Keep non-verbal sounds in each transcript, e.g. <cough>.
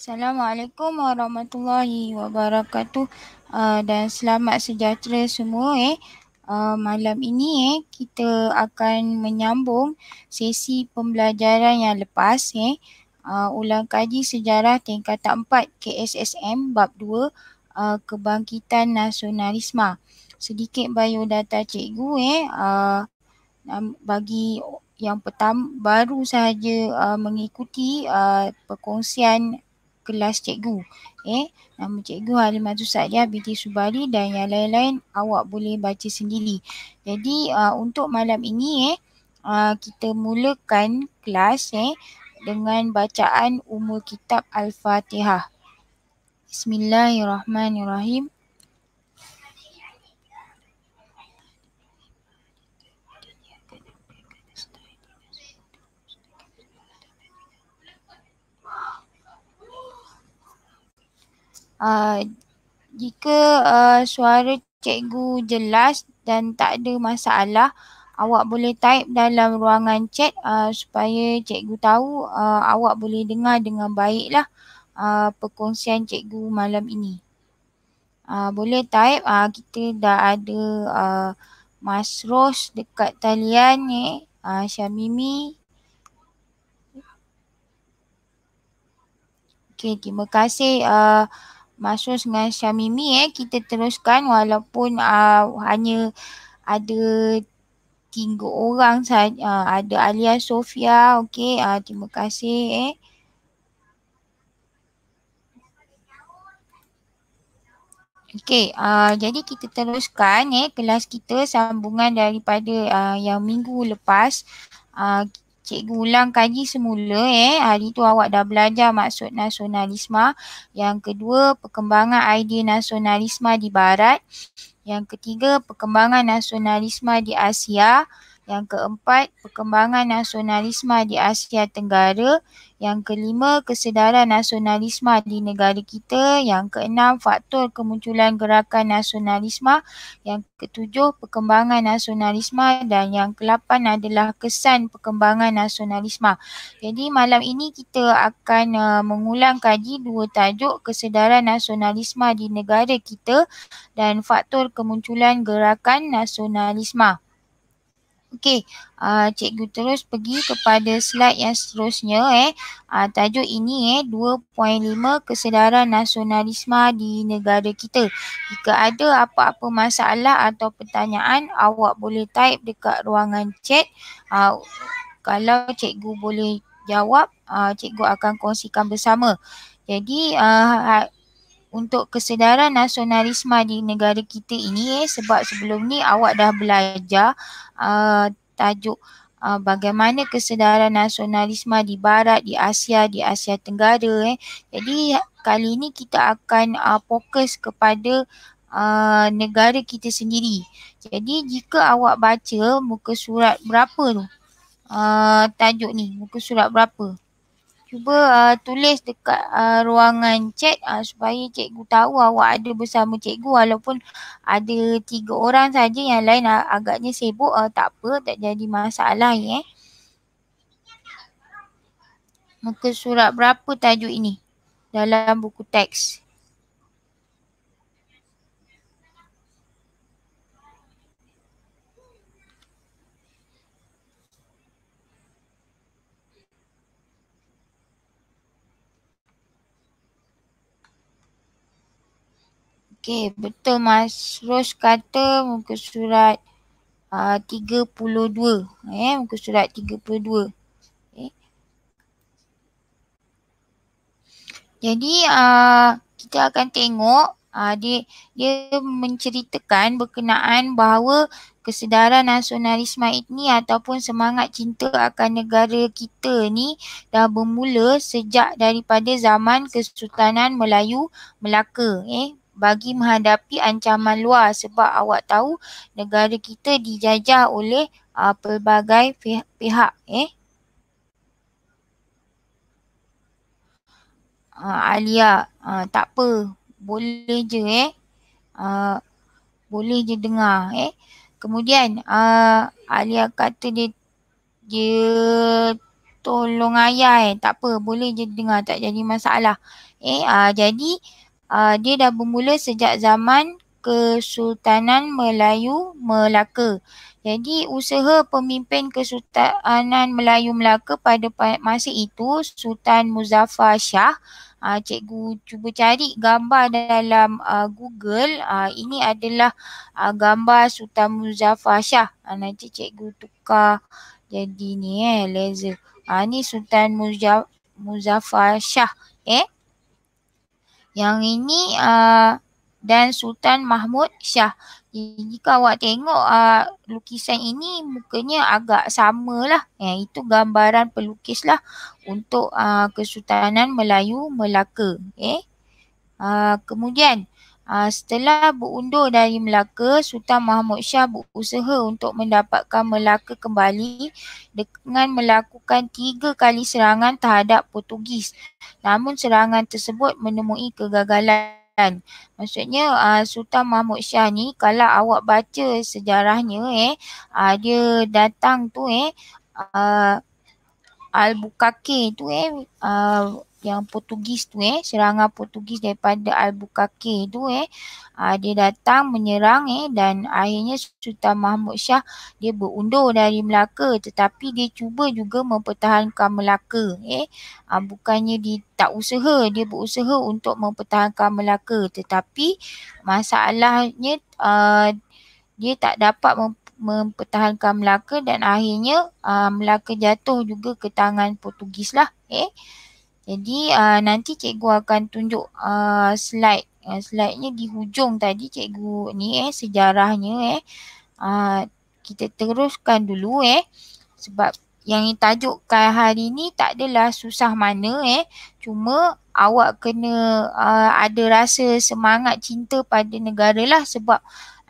Assalamualaikum warahmatullahi wabarakatuh uh, dan selamat sejahtera semua eh. Uh, malam ini eh kita akan menyambung sesi pembelajaran yang lepas eh uh, ulang kaji sejarah tingkat 4 KSSM bab 2 uh, kebangkitan nasionalisme. Sedikit biodata cikgu eh uh, bagi yang pertama baru sahaja uh, mengikuti uh, perkongsian kelas cikgu. Eh, nama cikgu Halimatu Sadia binti Subali dan yang lain-lain awak boleh baca sendiri. Jadi uh, untuk malam ini eh, uh, kita mulakan kelas eh, dengan bacaan umur kitab Al-Fatihah. Bismillahirrahmanirrahim. Ah, jika uh, suara cikgu jelas dan tak ada masalah awak boleh type dalam ruangan chat uh, supaya cikgu tahu uh, awak boleh dengar dengan baiklah uh, perkongsian cikgu malam ini. Uh, boleh type uh, kita dah ada uh, Mas Ros dekat talian ni, eh. uh, Syamimi. Okey, terima kasih uh, Masrus dengan Syamimi eh kita teruskan walaupun uh, hanya ada tiga orang saja uh, ada Alia Sofia okey uh, terima kasih eh Okey, uh, jadi kita teruskan eh kelas kita sambungan daripada uh, yang minggu lepas uh, cikgu ulang kaji semula eh. Hari tu awak dah belajar maksud nasionalisme. Yang kedua, perkembangan idea nasionalisme di barat. Yang ketiga, perkembangan nasionalisme di Asia. Yang keempat, perkembangan nasionalisme di Asia Tenggara. Yang kelima, kesedaran nasionalisme di negara kita. Yang keenam, faktor kemunculan gerakan nasionalisme. Yang ketujuh, perkembangan nasionalisme. Dan yang kelapan adalah kesan perkembangan nasionalisme. Jadi malam ini kita akan uh, mengulang kaji dua tajuk kesedaran nasionalisme di negara kita dan faktor kemunculan gerakan nasionalisme. Okey, uh, cikgu terus pergi kepada slide yang seterusnya eh. Uh, tajuk ini eh 2.5 kesedaran nasionalisme di negara kita. Jika ada apa-apa masalah atau pertanyaan, awak boleh type dekat ruangan chat. Uh, kalau cikgu boleh jawab, uh, cikgu akan kongsikan bersama. Jadi uh, untuk kesedaran nasionalisme di negara kita ini eh, sebab sebelum ni awak dah belajar uh, tajuk uh, bagaimana kesedaran nasionalisme di barat di Asia di Asia Tenggara eh. Jadi kali ini kita akan uh, fokus kepada uh, negara kita sendiri. Jadi jika awak baca muka surat berapa tu? Uh, tajuk ni muka surat berapa? cuba uh, tulis dekat uh, ruangan chat uh, supaya cikgu tahu awak ada bersama cikgu walaupun ada tiga orang saja yang lain uh, agaknya sibuk uh, tak apa tak jadi masalah ya. Eh. Muka surat berapa tajuk ini dalam buku teks? Okey, betul Mas Ros kata muka surat ah, uh, 32. Eh, muka surat 32. Okay. Eh. Jadi uh, kita akan tengok uh, dia, dia menceritakan berkenaan bahawa kesedaran nasionalisme etni ataupun semangat cinta akan negara kita ni dah bermula sejak daripada zaman Kesultanan Melayu Melaka eh bagi menghadapi ancaman luar sebab awak tahu negara kita dijajah oleh uh, pelbagai pihak eh uh, Alia uh, tak apa boleh je eh uh, boleh je dengar eh kemudian uh, Alia kata dia dia tolong ayah eh tak apa boleh je dengar tak jadi masalah eh uh, jadi uh, dia dah bermula sejak zaman Kesultanan Melayu Melaka. Jadi usaha pemimpin Kesultanan Melayu Melaka pada masa itu Sultan Muzaffar Shah Uh, cikgu cuba cari gambar dalam uh, Google. Uh, ini adalah uh, gambar Sultan Muzaffar Shah. Uh, nanti cikgu tukar jadi ni eh laser. Uh, ni Sultan Muzaffar Shah. Eh? Yang ini uh, dan Sultan Mahmud Shah. Jika awak tengok uh, lukisan ini mukanya agak sama lah. Eh, itu gambaran pelukis lah untuk uh, Kesultanan Melayu Melaka. Eh? Uh, kemudian Ah, setelah berundur dari Melaka, Sultan Mahmud Shah berusaha untuk mendapatkan Melaka kembali dengan melakukan tiga kali serangan terhadap Portugis. Namun serangan tersebut menemui kegagalan. Maksudnya aa, ah, Sultan Mahmud Shah ni kalau awak baca sejarahnya eh, aa, ah, dia datang tu eh, aa, Al-Bukake tu eh, aa, yang Portugis tu eh serangan Portugis daripada Albuquerque tu eh uh, dia datang menyerang eh dan akhirnya Sultan Mahmud Shah dia berundur dari Melaka tetapi dia cuba juga mempertahankan Melaka eh uh, bukannya dia tak usaha dia berusaha untuk mempertahankan Melaka tetapi masalahnya uh, dia tak dapat mem- mempertahankan Melaka dan akhirnya uh, Melaka jatuh juga ke tangan Portugis lah eh jadi uh, nanti cikgu akan tunjuk uh, slide. Uh, slide-nya di hujung tadi cikgu ni eh sejarahnya eh. Uh, kita teruskan dulu eh. Sebab yang tajuk kali hari ni tak adalah susah mana eh. Cuma awak kena uh, ada rasa semangat cinta pada negara lah sebab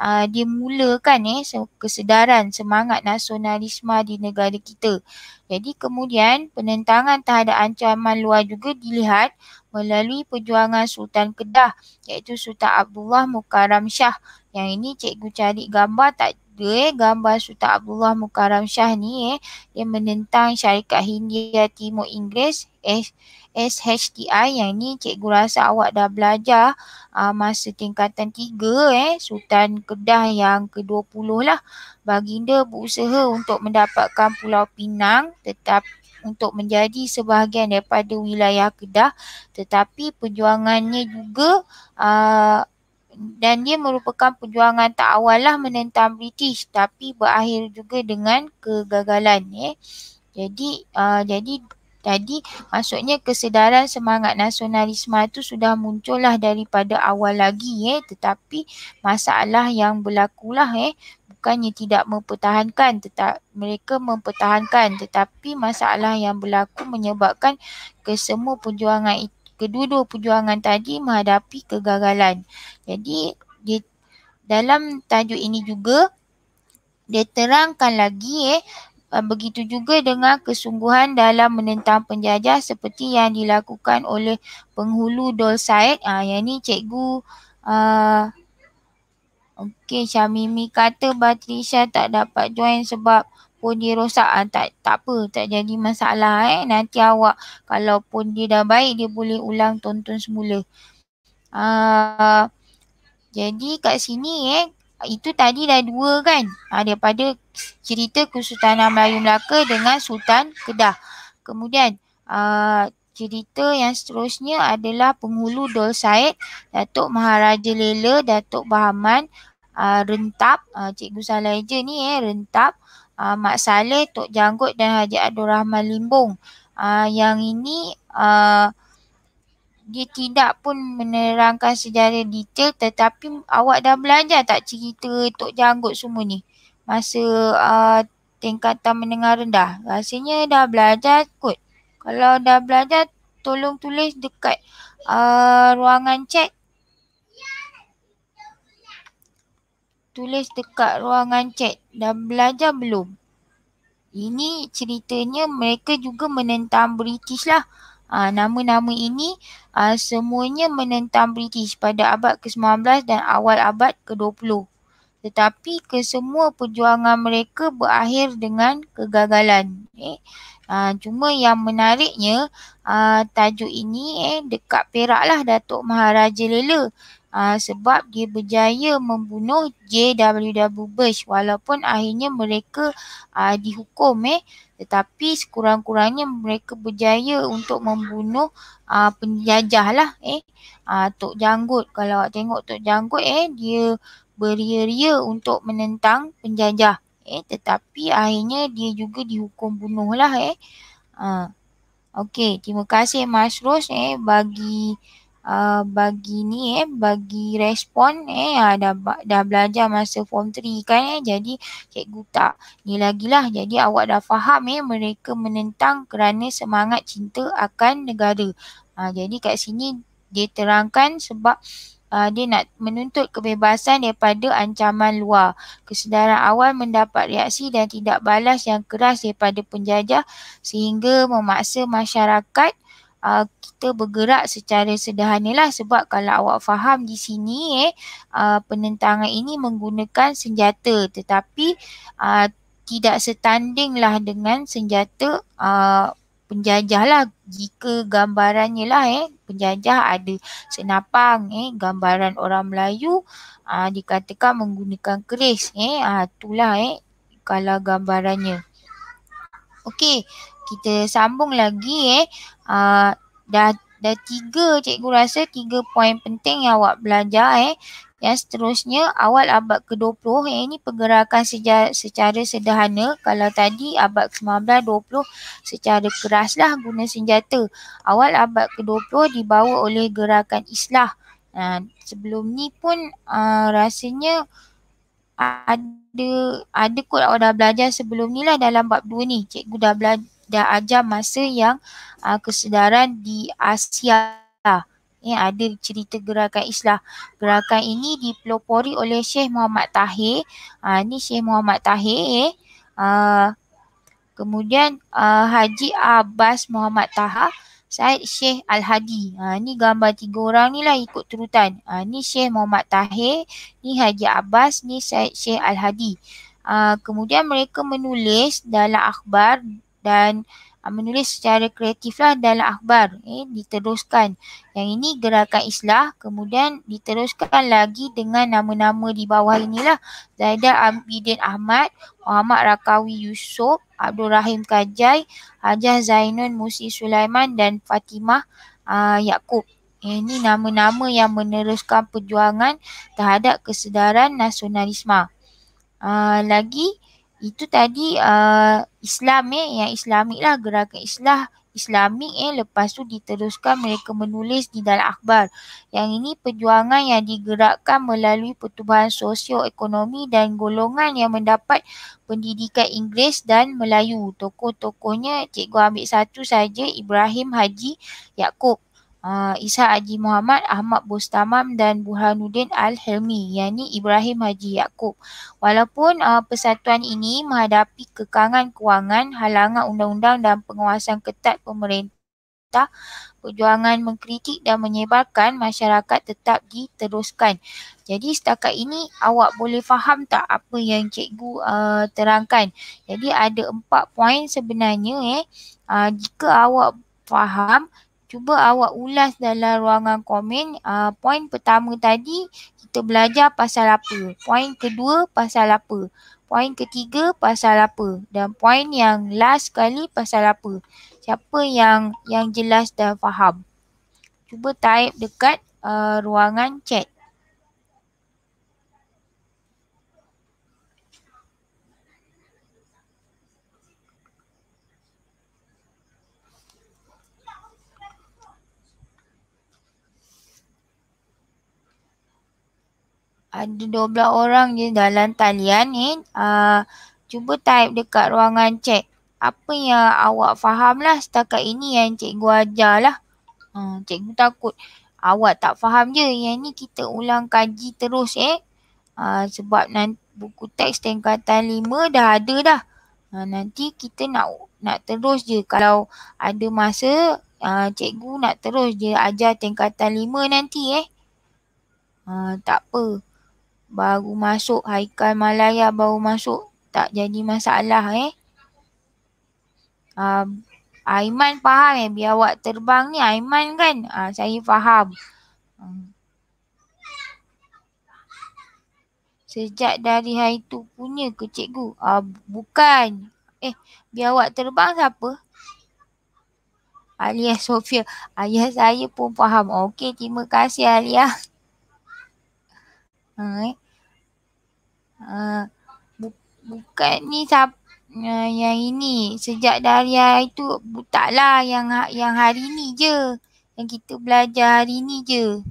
uh, dia mulakan eh kesedaran semangat nasionalisme di negara kita. Jadi kemudian penentangan terhadap ancaman luar juga dilihat melalui perjuangan Sultan Kedah iaitu Sultan Abdullah Mukarram Shah. Yang ini cikgu cari gambar tak juga eh, gambar Sultan Abdullah Mukarram Shah ni eh, dia menentang syarikat Hindia Timur Inggeris SHTI yang ni cikgu rasa awak dah belajar aa, ah, masa tingkatan tiga eh, Sultan Kedah yang ke-20 lah. Baginda berusaha untuk mendapatkan Pulau Pinang tetap untuk menjadi sebahagian daripada wilayah Kedah tetapi perjuangannya juga aa, ah, dan dia merupakan perjuangan tak awal lah menentang British tapi berakhir juga dengan kegagalan ya. Eh. Jadi uh, jadi tadi maksudnya kesedaran semangat nasionalisme itu sudah muncullah daripada awal lagi ya eh. tetapi masalah yang berlaku lah eh ya, bukannya tidak mempertahankan tetap mereka mempertahankan tetapi masalah yang berlaku menyebabkan kesemua perjuangan itu kedua-dua perjuangan tadi menghadapi kegagalan. Jadi dia, dalam tajuk ini juga dia terangkan lagi eh uh, begitu juga dengan kesungguhan dalam menentang penjajah seperti yang dilakukan oleh penghulu Dol Said ah yang ni cikgu ah okey Syamimi kata Batrisha tak dapat join sebab pun dia rosak ah, tak tak apa tak jadi masalah eh nanti awak kalau pun dia dah baik dia boleh ulang tonton semula. Ah jadi kat sini eh itu tadi dah dua kan ah, daripada cerita Kesultanan Melayu Melaka dengan Sultan Kedah. Kemudian ah cerita yang seterusnya adalah penghulu Dol Said, Datuk Maharaja Lela, Datuk Bahaman, uh, ah, Rentap, uh, Cikgu Salah Eja ni eh, Rentap, uh, ah, Mak Saleh, Tok Janggut dan Haji Abdul Rahman Limbung. Uh, yang ini uh, dia tidak pun menerangkan sejarah detail tetapi awak dah belajar tak cerita Tok Janggut semua ni masa uh, tingkatan menengah rendah. Rasanya dah belajar kot. Kalau dah belajar tolong tulis dekat uh, ruangan cek tulis dekat ruangan chat dan belajar belum? Ini ceritanya mereka juga menentang British lah. Ha, nama-nama ini ha, semuanya menentang British pada abad ke-19 dan awal abad ke-20. Tetapi kesemua perjuangan mereka berakhir dengan kegagalan. Eh. Ha, cuma yang menariknya ha, tajuk ini eh, dekat Perak lah Datuk Maharaja Lela uh, sebab dia berjaya membunuh JWW Bush walaupun akhirnya mereka uh, dihukum eh tetapi sekurang-kurangnya mereka berjaya untuk membunuh uh, penjajah lah eh uh, Tok Janggut kalau awak tengok Tok Janggut eh dia beria-ria untuk menentang penjajah eh tetapi akhirnya dia juga dihukum bunuh lah eh uh, Okey, terima kasih Mas Ros eh bagi uh, bagi ni eh bagi respon eh uh, dah dah belajar masa form 3 kan eh jadi cikgu tak ni lagilah jadi awak dah faham eh mereka menentang kerana semangat cinta akan negara. Uh, jadi kat sini dia terangkan sebab Uh, dia nak menuntut kebebasan daripada ancaman luar. Kesedaran awal mendapat reaksi dan tidak balas yang keras daripada penjajah sehingga memaksa masyarakat uh, kita bergerak secara sederhanalah sebab kalau awak faham di sini eh uh, penentangan ini menggunakan senjata tetapi uh, tidak setandinglah dengan senjata uh, penjajah lah jika gambarannya lah eh penjajah ada senapang eh gambaran orang Melayu aa, uh, dikatakan menggunakan keris eh aa, uh, itulah eh kalau gambarannya. Okey kita sambung lagi eh. Uh, dah dah tiga cikgu rasa tiga poin penting yang awak belajar eh. Yang seterusnya awal abad ke-20 eh, ini pergerakan secara sederhana. Kalau tadi abad ke-19-20 secara keraslah guna senjata. Awal abad ke-20 dibawa oleh gerakan islah. Uh, sebelum ni pun uh, rasanya ada ada kot awak dah belajar sebelum ni lah dalam bab 2 ni. Cikgu dah belajar dan ajar masa yang uh, kesedaran di Asia. Ya, ada cerita gerakan Islam. Gerakan ini dipelopori oleh Syekh Muhammad Tahir. Ha, ah, ini Syekh Muhammad Tahir. Eh. Ah, kemudian uh, Haji Abbas Muhammad Taha. Syed Syekh Al-Hadi. Ha, ini gambar tiga orang ni lah ikut turutan. Ha, ini Syekh Muhammad Tahir. Ini Haji Abbas. Ini Syed Syekh Al-Hadi. Ha, kemudian mereka menulis dalam akhbar dan uh, menulis secara kreatiflah dalam akhbar eh diteruskan yang ini gerakan islah kemudian diteruskan lagi dengan nama-nama di bawah inilah Zaidah Abidin Ahmad Muhammad Rakawi Yusof Abdul Rahim Kajai Hajah Zainun Musi Sulaiman dan Fatimah uh, ah, Yakub eh, ini nama-nama yang meneruskan perjuangan terhadap kesedaran nasionalisme. Uh, lagi itu tadi uh, Islam eh yang Islamik lah gerakan Islam Islamik eh lepas tu diteruskan mereka menulis di dalam akhbar. Yang ini perjuangan yang digerakkan melalui pertubuhan sosioekonomi dan golongan yang mendapat pendidikan Inggeris dan Melayu. Tokoh-tokohnya cikgu ambil satu saja Ibrahim Haji Yaakob uh, Isa Haji Muhammad Ahmad Bustamam dan Burhanuddin Al-Hilmi yakni Ibrahim Haji Yaakob. Walaupun uh, persatuan ini menghadapi kekangan kewangan, halangan undang-undang dan penguasaan ketat pemerintah, perjuangan mengkritik dan menyebarkan masyarakat tetap diteruskan. Jadi setakat ini awak boleh faham tak apa yang cikgu uh, terangkan? Jadi ada empat poin sebenarnya eh. Uh, jika awak faham cuba awak ulas dalam ruangan komen uh, ah, poin pertama tadi kita belajar pasal apa poin kedua pasal apa poin ketiga pasal apa dan poin yang last sekali pasal apa siapa yang yang jelas dan faham cuba type dekat uh, ruangan chat ada dua belas orang je dalam talian ni. Uh, cuba type dekat ruangan cek. Apa yang awak faham lah setakat ini yang cikgu ajar lah. Uh, cikgu takut awak tak faham je. Yang ni kita ulang kaji terus eh. Uh, sebab nanti buku teks tingkatan 5 dah ada dah. Uh, nanti kita nak nak terus je. Kalau ada masa uh, cikgu nak terus je ajar tingkatan 5 nanti eh. Uh, tak apa baru masuk Haikal Malaya baru masuk tak jadi masalah eh. Um, Aiman faham eh biar awak terbang ni Aiman kan? Uh, saya faham. Um. Sejak dari hari tu punya ke cikgu? Uh, bukan. Eh biar awak terbang siapa? Alia Sofia. Ayah saya pun faham. Okey terima kasih Alia ha, eh. ha, bu- bukan ni sab- ha, ah, yang ini sejak dari hari itu bu- yang ha-, yang hari ni je yang kita belajar hari ni je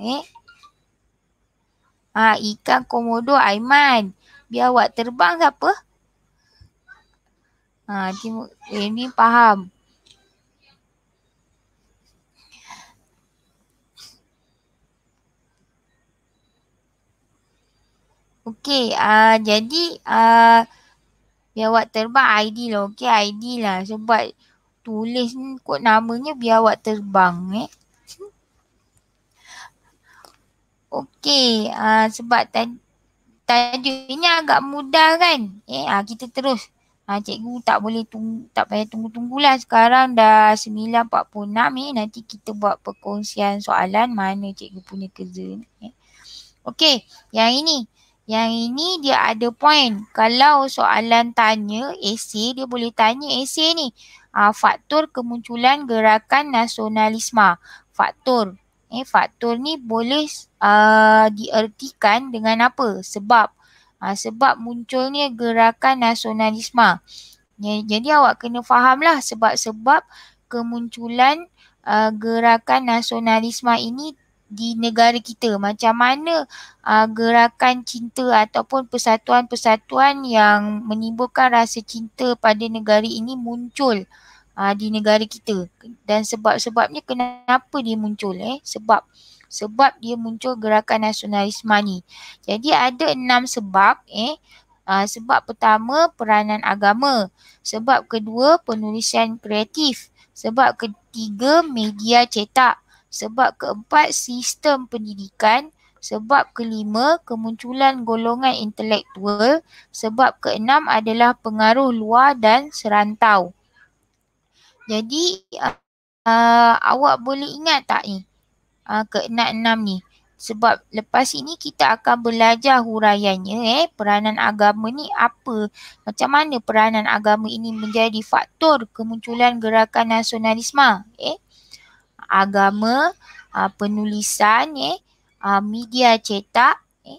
eh ha, ikan komodo aiman biar awak terbang siapa ha ah, timu- eh, ini faham Okey, uh, jadi uh, biar awak terbang ID lah. Okey, ID lah. Sebab tulis ni kot namanya biar awak terbang eh. Okey, uh, sebab tajuk ini agak mudah kan. Eh, uh, kita terus. Uh, cikgu tak boleh tunggu, tak payah tunggu-tunggulah. Sekarang dah 9.46 eh. Nanti kita buat perkongsian soalan mana cikgu punya kerja ni. Eh. Okey, yang ini. Yang ini dia ada point. Kalau soalan tanya AC, dia boleh tanya AC ni. Uh, faktor kemunculan gerakan nasionalisme. Faktor. Eh, faktor ni boleh uh, ah, diertikan dengan apa? Sebab. Uh, sebab munculnya gerakan nasionalisme. Ya, jadi awak kena fahamlah sebab-sebab kemunculan uh, gerakan nasionalisme ini di negara kita macam mana uh, gerakan cinta ataupun persatuan-persatuan yang menimbulkan rasa cinta pada negara ini muncul uh, di negara kita dan sebab-sebabnya kenapa dia muncul eh sebab sebab dia muncul gerakan nasionalisme ni jadi ada enam sebab eh uh, sebab pertama peranan agama sebab kedua penulisan kreatif sebab ketiga media cetak sebab keempat sistem pendidikan, sebab kelima kemunculan golongan intelektual, sebab keenam adalah pengaruh luar dan serantau. Jadi uh, uh, awak boleh ingat tak ni? Uh, keenam-enam ni. Sebab lepas ini kita akan belajar huraiannya eh peranan agama ni apa macam mana peranan agama ini menjadi faktor kemunculan gerakan nasionalisme eh agama, uh, penulisan, eh, uh, media cetak. Eh.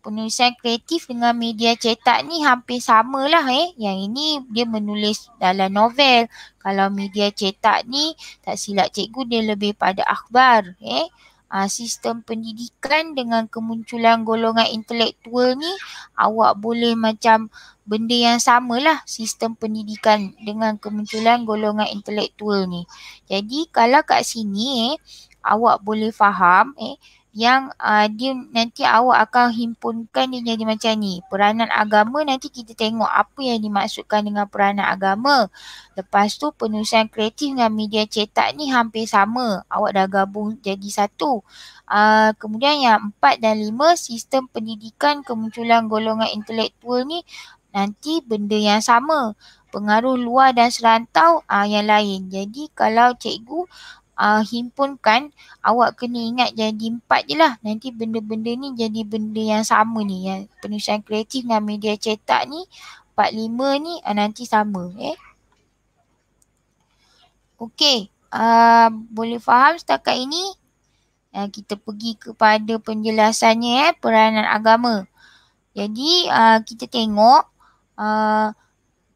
Penulisan kreatif dengan media cetak ni hampir sama lah Eh. Yang ini dia menulis dalam novel. Kalau media cetak ni tak silap cikgu dia lebih pada akhbar. Eh. Uh, sistem pendidikan dengan kemunculan golongan intelektual ni awak boleh macam benda yang samalah sistem pendidikan dengan kemunculan golongan intelektual ni. Jadi kalau kat sini eh, awak boleh faham eh yang uh, dia nanti awak akan himpunkan dia jadi macam ni. Peranan agama nanti kita tengok apa yang dimaksudkan dengan peranan agama. Lepas tu penulisan kreatif dengan media cetak ni hampir sama. Awak dah gabung jadi satu. Uh, kemudian yang empat dan lima sistem pendidikan kemunculan golongan intelektual ni nanti benda yang sama pengaruh luar dan serantau uh, yang lain. Jadi kalau cikgu uh, himpunkan awak kena ingat jadi empat je lah. Nanti benda-benda ni jadi benda yang sama ni. Yang penulisan kreatif dengan media cetak ni empat lima ni uh, nanti sama. Eh? Okey. boleh faham setakat ini? Uh, kita pergi kepada penjelasannya eh, peranan agama. Jadi uh, kita tengok Eh,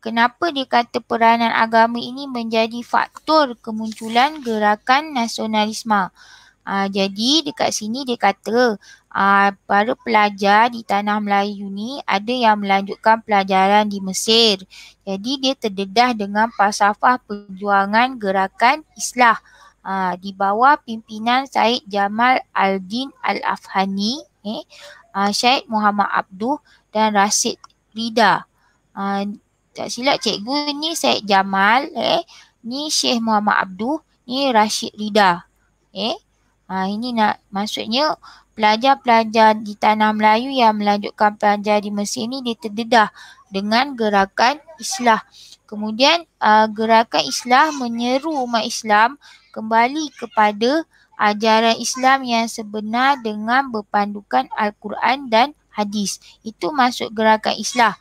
kenapa dia kata peranan agama ini menjadi faktor kemunculan gerakan nasionalisme. Uh, jadi dekat sini dia kata uh, para pelajar di tanah Melayu ni ada yang melanjutkan pelajaran di Mesir. Jadi dia terdedah dengan pasafah perjuangan gerakan islah uh, di bawah pimpinan Syed Jamal Al-Din Al-Afhani, eh, uh, Syed Muhammad Abduh dan Rasid Rida. Ah, tak silap cikgu ni Syed Jamal eh ni Syekh Muhammad Abdul ni Rashid Rida eh ha, ini nak maksudnya pelajar-pelajar di tanah Melayu yang melanjutkan pelajar di Mesir ni diterdedah dengan gerakan islah. Kemudian uh, gerakan islah menyeru umat Islam kembali kepada ajaran Islam yang sebenar dengan berpandukan Al-Quran dan hadis. Itu masuk gerakan islah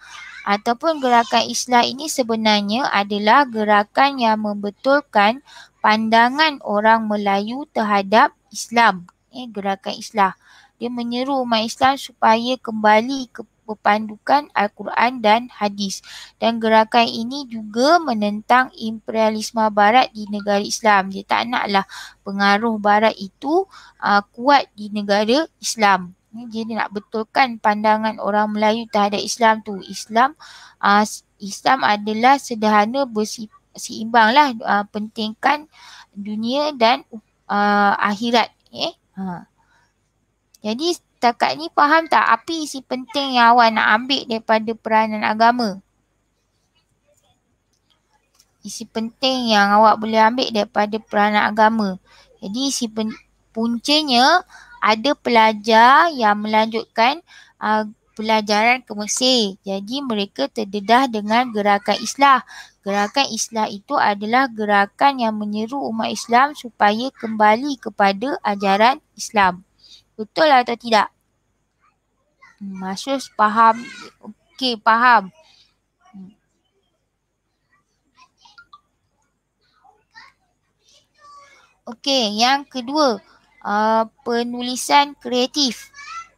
ataupun gerakan Islam ini sebenarnya adalah gerakan yang membetulkan pandangan orang Melayu terhadap Islam. Eh, gerakan Islam. Dia menyeru umat Islam supaya kembali ke berpandukan Al-Quran dan hadis. Dan gerakan ini juga menentang imperialisme barat di negara Islam. Dia tak naklah pengaruh barat itu uh, kuat di negara Islam. Ni dia nak betulkan pandangan orang Melayu terhadap Islam tu. Islam uh, Islam adalah sederhana berseimbang lah uh, pentingkan dunia dan uh, akhirat. Eh? Ha. Jadi setakat ni faham tak apa isi penting yang awak nak ambil daripada peranan agama? Isi penting yang awak boleh ambil daripada peranan agama. Jadi isi pen- puncanya ada pelajar yang melanjutkan uh, pelajaran ke Mesir. Jadi mereka terdedah dengan gerakan islah. Gerakan islah itu adalah gerakan yang menyeru umat Islam supaya kembali kepada ajaran Islam. Betul atau tidak? Hmm, Maksud faham? Okey, faham. Hmm. Okey, yang kedua uh, penulisan kreatif.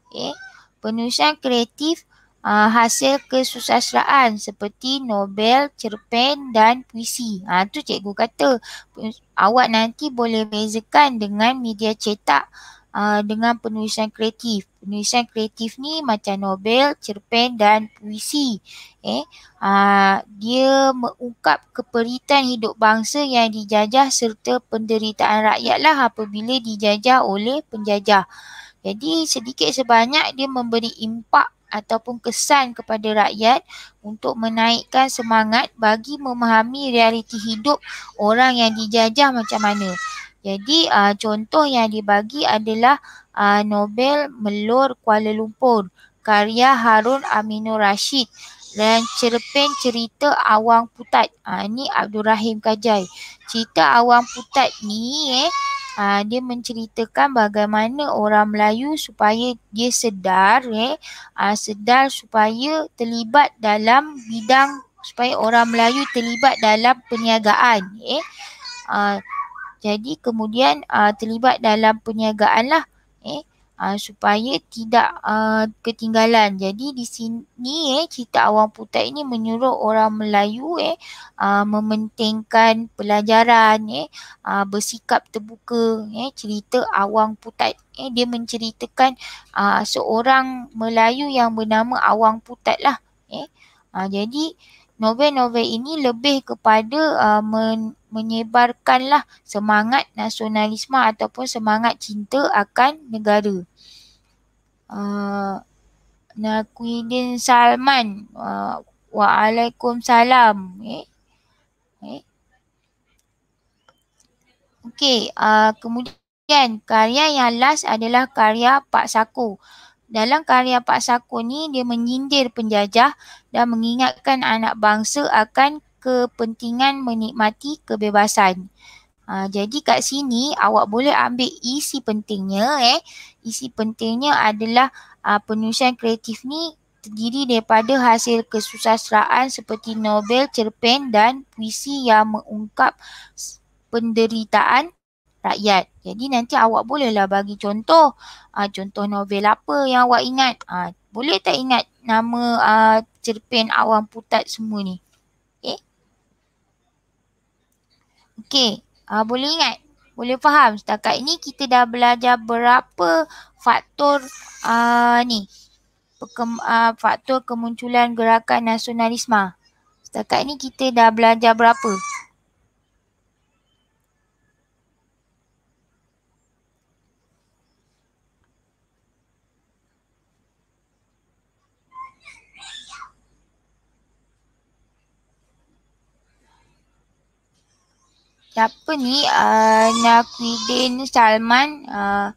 Okay. Penulisan kreatif uh, hasil kesusasteraan seperti novel, cerpen dan puisi. Ah uh, tu cikgu kata awak nanti boleh bezakan dengan media cetak. Uh, dengan penulisan kreatif. Penulisan kreatif ni macam novel, cerpen dan puisi. Eh, uh, dia mengungkap keperitan hidup bangsa yang dijajah serta penderitaan rakyat lah apabila dijajah oleh penjajah. Jadi sedikit sebanyak dia memberi impak ataupun kesan kepada rakyat untuk menaikkan semangat bagi memahami realiti hidup orang yang dijajah macam mana. Jadi uh, contoh yang dibagi adalah uh, Nobel Melur Kuala Lumpur karya Harun Aminur Rashid dan cerpen cerita Awang Putat. Uh, ah, ni Abdul Rahim Kajai. Cerita Awang Putat ni eh uh, dia menceritakan bagaimana orang Melayu supaya dia sedar eh uh, sedar supaya terlibat dalam bidang supaya orang Melayu terlibat dalam perniagaan eh. Uh, jadi kemudian uh, terlibat dalam perniagaan lah eh, uh, supaya tidak uh, ketinggalan. Jadi di sini eh, cerita Awang Putai ini menyuruh orang Melayu eh, uh, mementingkan pelajaran, eh, uh, bersikap terbuka. Eh, cerita Awang Putai eh, dia menceritakan uh, seorang Melayu yang bernama Awang Putai lah. Eh. Uh, jadi novel-novel ini lebih kepada uh, men, menyebarkanlah semangat nasionalisme ataupun semangat cinta akan negara. Uh, ah, Nakuidin Salman. Uh, Waalaikumsalam. Eh? Eh? Okey, uh, kemudian karya yang last adalah karya Pak Saku. Dalam karya Pak Sako ni dia menyindir penjajah dan mengingatkan anak bangsa akan kepentingan menikmati kebebasan. Ha, jadi kat sini awak boleh ambil isi pentingnya eh. Isi pentingnya adalah ha, penulisan kreatif ni terdiri daripada hasil kesusasteraan seperti novel, cerpen dan puisi yang mengungkap penderitaan rakyat. Jadi nanti awak bolehlah bagi contoh. Ha, contoh novel apa yang awak ingat. Ha, boleh tak ingat nama ha, cerpen awam putat semua ni? Okey, uh, boleh ingat? Boleh faham? Setakat ini kita dah belajar berapa faktor uh, ni. Kem, uh, ah, faktor kemunculan gerakan nasionalisme. Setakat ini kita dah belajar berapa? siapa ni uh, Nakwidin Salman uh,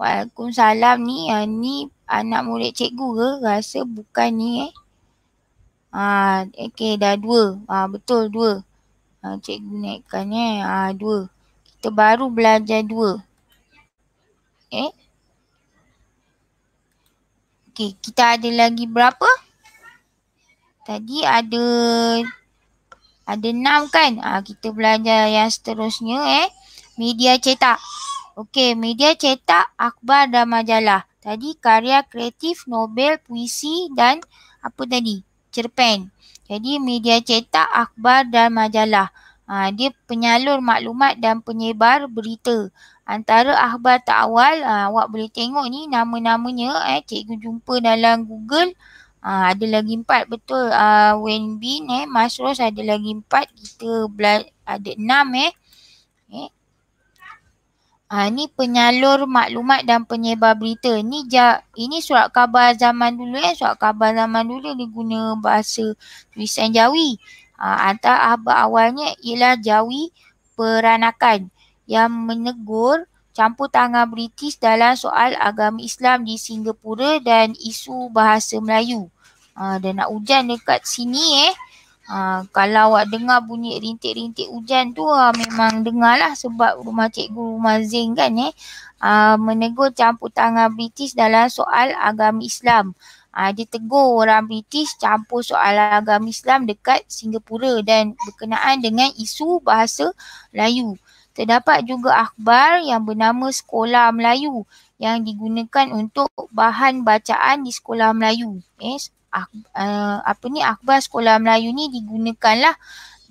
Waalaikumsalam ni uh, ni anak murid cikgu ke rasa bukan ni eh uh, okay, dah dua. uh, betul dua. Ah, uh, cikgu naikkan eh. uh, dua. Kita baru belajar dua. Eh? Okay, kita ada lagi berapa? Tadi ada ada enam kan? Ha, kita belajar yang seterusnya eh. Media cetak. Okey, media cetak, akhbar dan majalah. Tadi karya kreatif, Nobel, puisi dan apa tadi? Cerpen. Jadi media cetak, akhbar dan majalah. Ha, dia penyalur maklumat dan penyebar berita. Antara akhbar tak awal, ha, awak boleh tengok ni nama-namanya. Eh, cikgu jumpa dalam Google. Ha, ada lagi empat betul. Uh, when bin eh. Masros ada lagi empat. Kita ada enam eh. eh. Ha, ni penyalur maklumat dan penyebar berita. Ni ja, ini surat khabar zaman dulu eh. Surat khabar zaman dulu dia guna bahasa tulisan jawi. Ha, antara awalnya ialah jawi peranakan yang menegur campur tangan British dalam soal agama Islam di Singapura dan isu bahasa Melayu. Ha, dan nak hujan dekat sini eh. Ha, kalau awak dengar bunyi rintik-rintik hujan tu ha, memang dengarlah sebab rumah cikgu rumah Zing kan eh. Ha, menegur campur tangan British dalam soal agama Islam. Ha, dia tegur orang British campur soal agama Islam dekat Singapura dan berkenaan dengan isu bahasa Melayu. Terdapat juga akhbar yang bernama Sekolah Melayu yang digunakan untuk bahan bacaan di Sekolah Melayu. Eh, ah, uh, apa ni akhbar Sekolah Melayu ni digunakanlah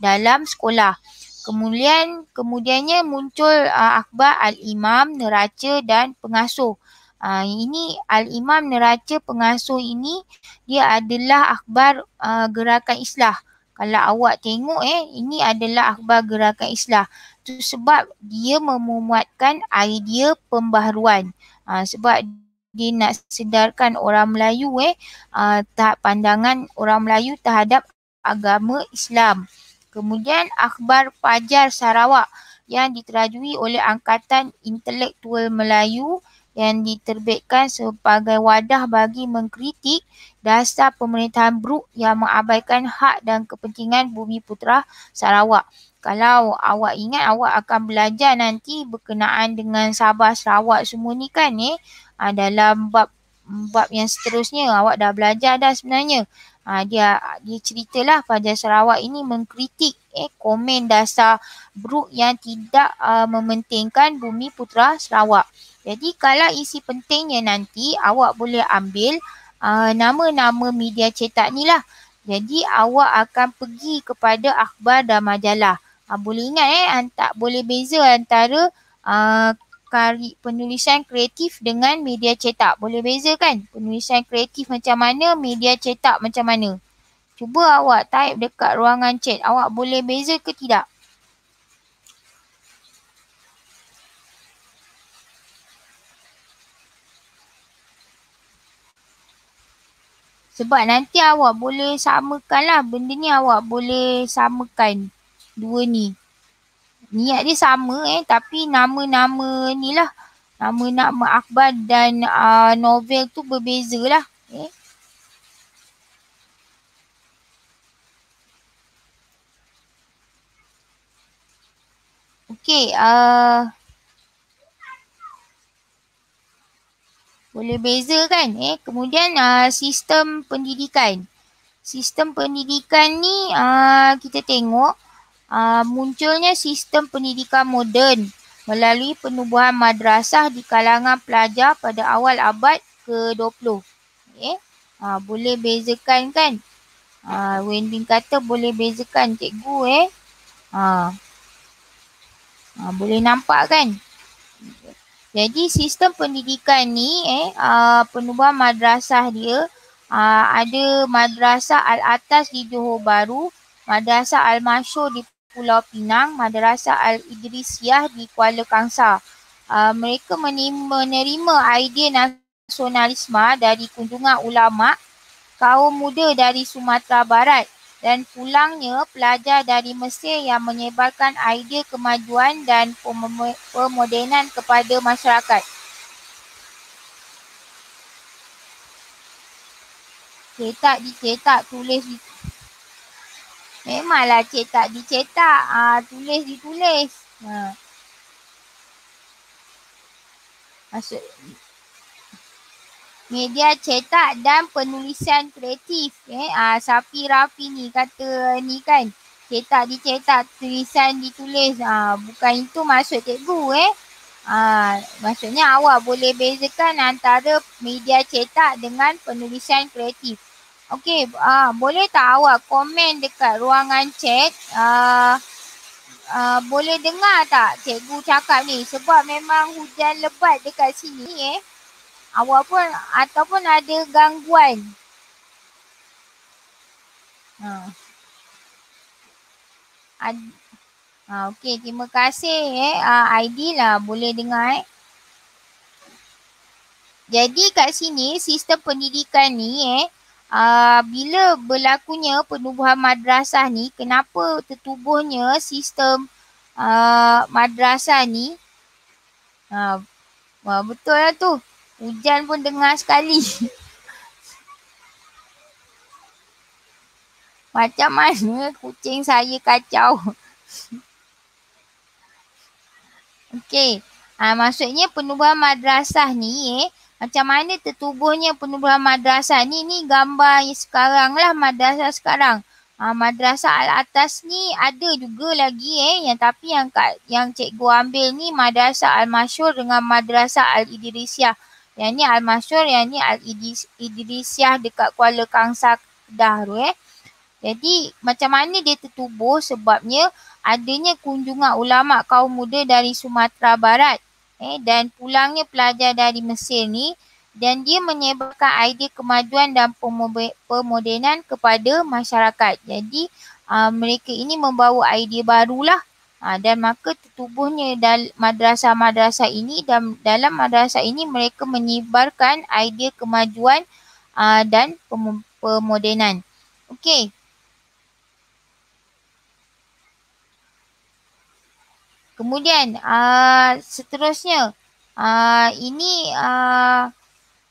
dalam sekolah. Kemudian kemudiannya muncul uh, akhbar Al-Imam, Neraca dan Pengasuh. Uh, ini Al-Imam, Neraca, Pengasuh ini dia adalah akhbar uh, gerakan islah. Kalau awak tengok eh, ini adalah akhbar gerakan islah. Tu sebab dia memuatkan idea pembaharuan. Ha, sebab dia nak sedarkan orang Melayu eh uh, tahap pandangan orang Melayu terhadap agama Islam. Kemudian akhbar pajar Sarawak yang diterajui oleh Angkatan Intelektual Melayu yang diterbitkan sebagai wadah bagi mengkritik dasar pemerintahan Brook yang mengabaikan hak dan kepentingan bumi Putra Sarawak kalau awak ingat awak akan belajar nanti berkenaan dengan Sabah Sarawak semua ni kan ni eh, ah, dalam bab bab yang seterusnya awak dah belajar dah sebenarnya ha, dia dia ceritalah Fajar Sarawak ini mengkritik eh komen dasar Brook yang tidak uh, mementingkan bumi putra Sarawak. Jadi kalau isi pentingnya nanti awak boleh ambil uh, nama-nama media cetak ni lah. Jadi awak akan pergi kepada akhbar dan majalah. Ha, boleh ingat eh, tak boleh beza antara ah, kari uh, penulisan kreatif dengan media cetak. Boleh beza kan? Penulisan kreatif macam mana, media cetak macam mana. Cuba awak type dekat ruangan chat. Awak boleh beza ke tidak? Sebab nanti awak boleh samakan lah. Benda ni awak boleh samakan dua ni. Niat dia sama eh tapi nama-nama ni lah. Nama-nama akhbar dan uh, novel tu berbeza lah. Eh. Okay. Uh, boleh beza kan? Eh. Kemudian uh, sistem pendidikan. Sistem pendidikan ni uh, kita tengok uh, munculnya sistem pendidikan moden melalui penubuhan madrasah di kalangan pelajar pada awal abad ke-20. Okay. Ah, boleh bezakan kan? Uh, ah, Wending kata boleh bezakan cikgu eh. Uh. Uh, boleh nampak kan? Jadi sistem pendidikan ni eh uh, penubuhan madrasah dia uh, ada madrasah al-atas di Johor Bahru, madrasah al-masyur di Pulau Pinang Madrasah Al-Idrisiyah di Kuala Kangsar. Uh, mereka menerima idea nasionalisme dari kunjungan ulama, kaum muda dari Sumatera Barat dan pulangnya pelajar dari Mesir yang menyebarkan idea kemajuan dan pemodenan kepada masyarakat. Cetak dicetak tulis Memanglah cetak dicetak. ah tulis ditulis. Ha. Maksud media cetak dan penulisan kreatif. Eh? ah sapi rapi ni kata ni kan. Cetak dicetak, tulisan ditulis. ah bukan itu maksud cikgu eh. ah maksudnya awak boleh bezakan antara media cetak dengan penulisan kreatif. Okey, uh, boleh tak awak ah, komen dekat ruangan chat? Uh, uh, boleh dengar tak cikgu cakap ni? Sebab memang hujan lebat dekat sini eh. Awak pun ataupun ada gangguan. Uh. uh, Okey, terima kasih eh. Uh, ID lah boleh dengar eh. Jadi kat sini sistem pendidikan ni eh. Ah, bila berlakunya penubuhan madrasah ni kenapa tertubuhnya sistem uh, madrasah ni uh, uh, betul lah tu hujan pun dengar sekali <laughs> macam mana kucing saya kacau <laughs> Okey, ha, maksudnya penubuhan madrasah ni eh, macam mana tertubuhnya penubuhan madrasah ni ni gambar yang sekarang lah madrasah sekarang ha, madrasah al atas ni ada juga lagi eh yang tapi yang kat yang cikgu ambil ni madrasah al masyur dengan madrasah al idrisiah yang ni al masyur yang ni al idrisiah dekat Kuala Kangsa dah tu eh jadi macam mana dia tertubuh sebabnya adanya kunjungan ulama kaum muda dari Sumatera Barat Eh, dan pulangnya pelajar dari Mesir ni dan dia menyebarkan idea kemajuan dan pemodenan kepada masyarakat. Jadi aa, ah, mereka ini membawa idea barulah aa, ah, dan maka tertubuhnya dal- madrasah-madrasah ini dan dalam madrasah ini mereka menyebarkan idea kemajuan aa, ah, dan pemodenan. Okey, Kemudian uh, seterusnya uh, ini uh,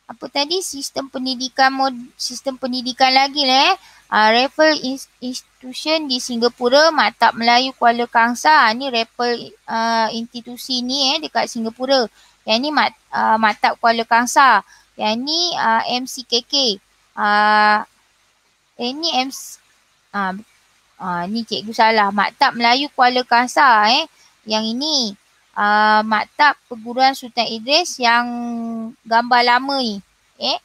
apa tadi sistem pendidikan mod, sistem pendidikan lagi lah eh. Uh, Raffle Institution di Singapura, Matap Melayu Kuala Kangsa. Ni Raffle uh, institusi ni eh dekat Singapura. Yang ni Mat, uh, Matap Kuala Kangsa. Yang ni uh, MCKK. Uh, eh ni MC... Uh, uh, ni cikgu salah. Matap Melayu Kuala Kangsa eh. Yang ini uh, maktab perguruan Sultan Idris yang gambar lama ni. Eh?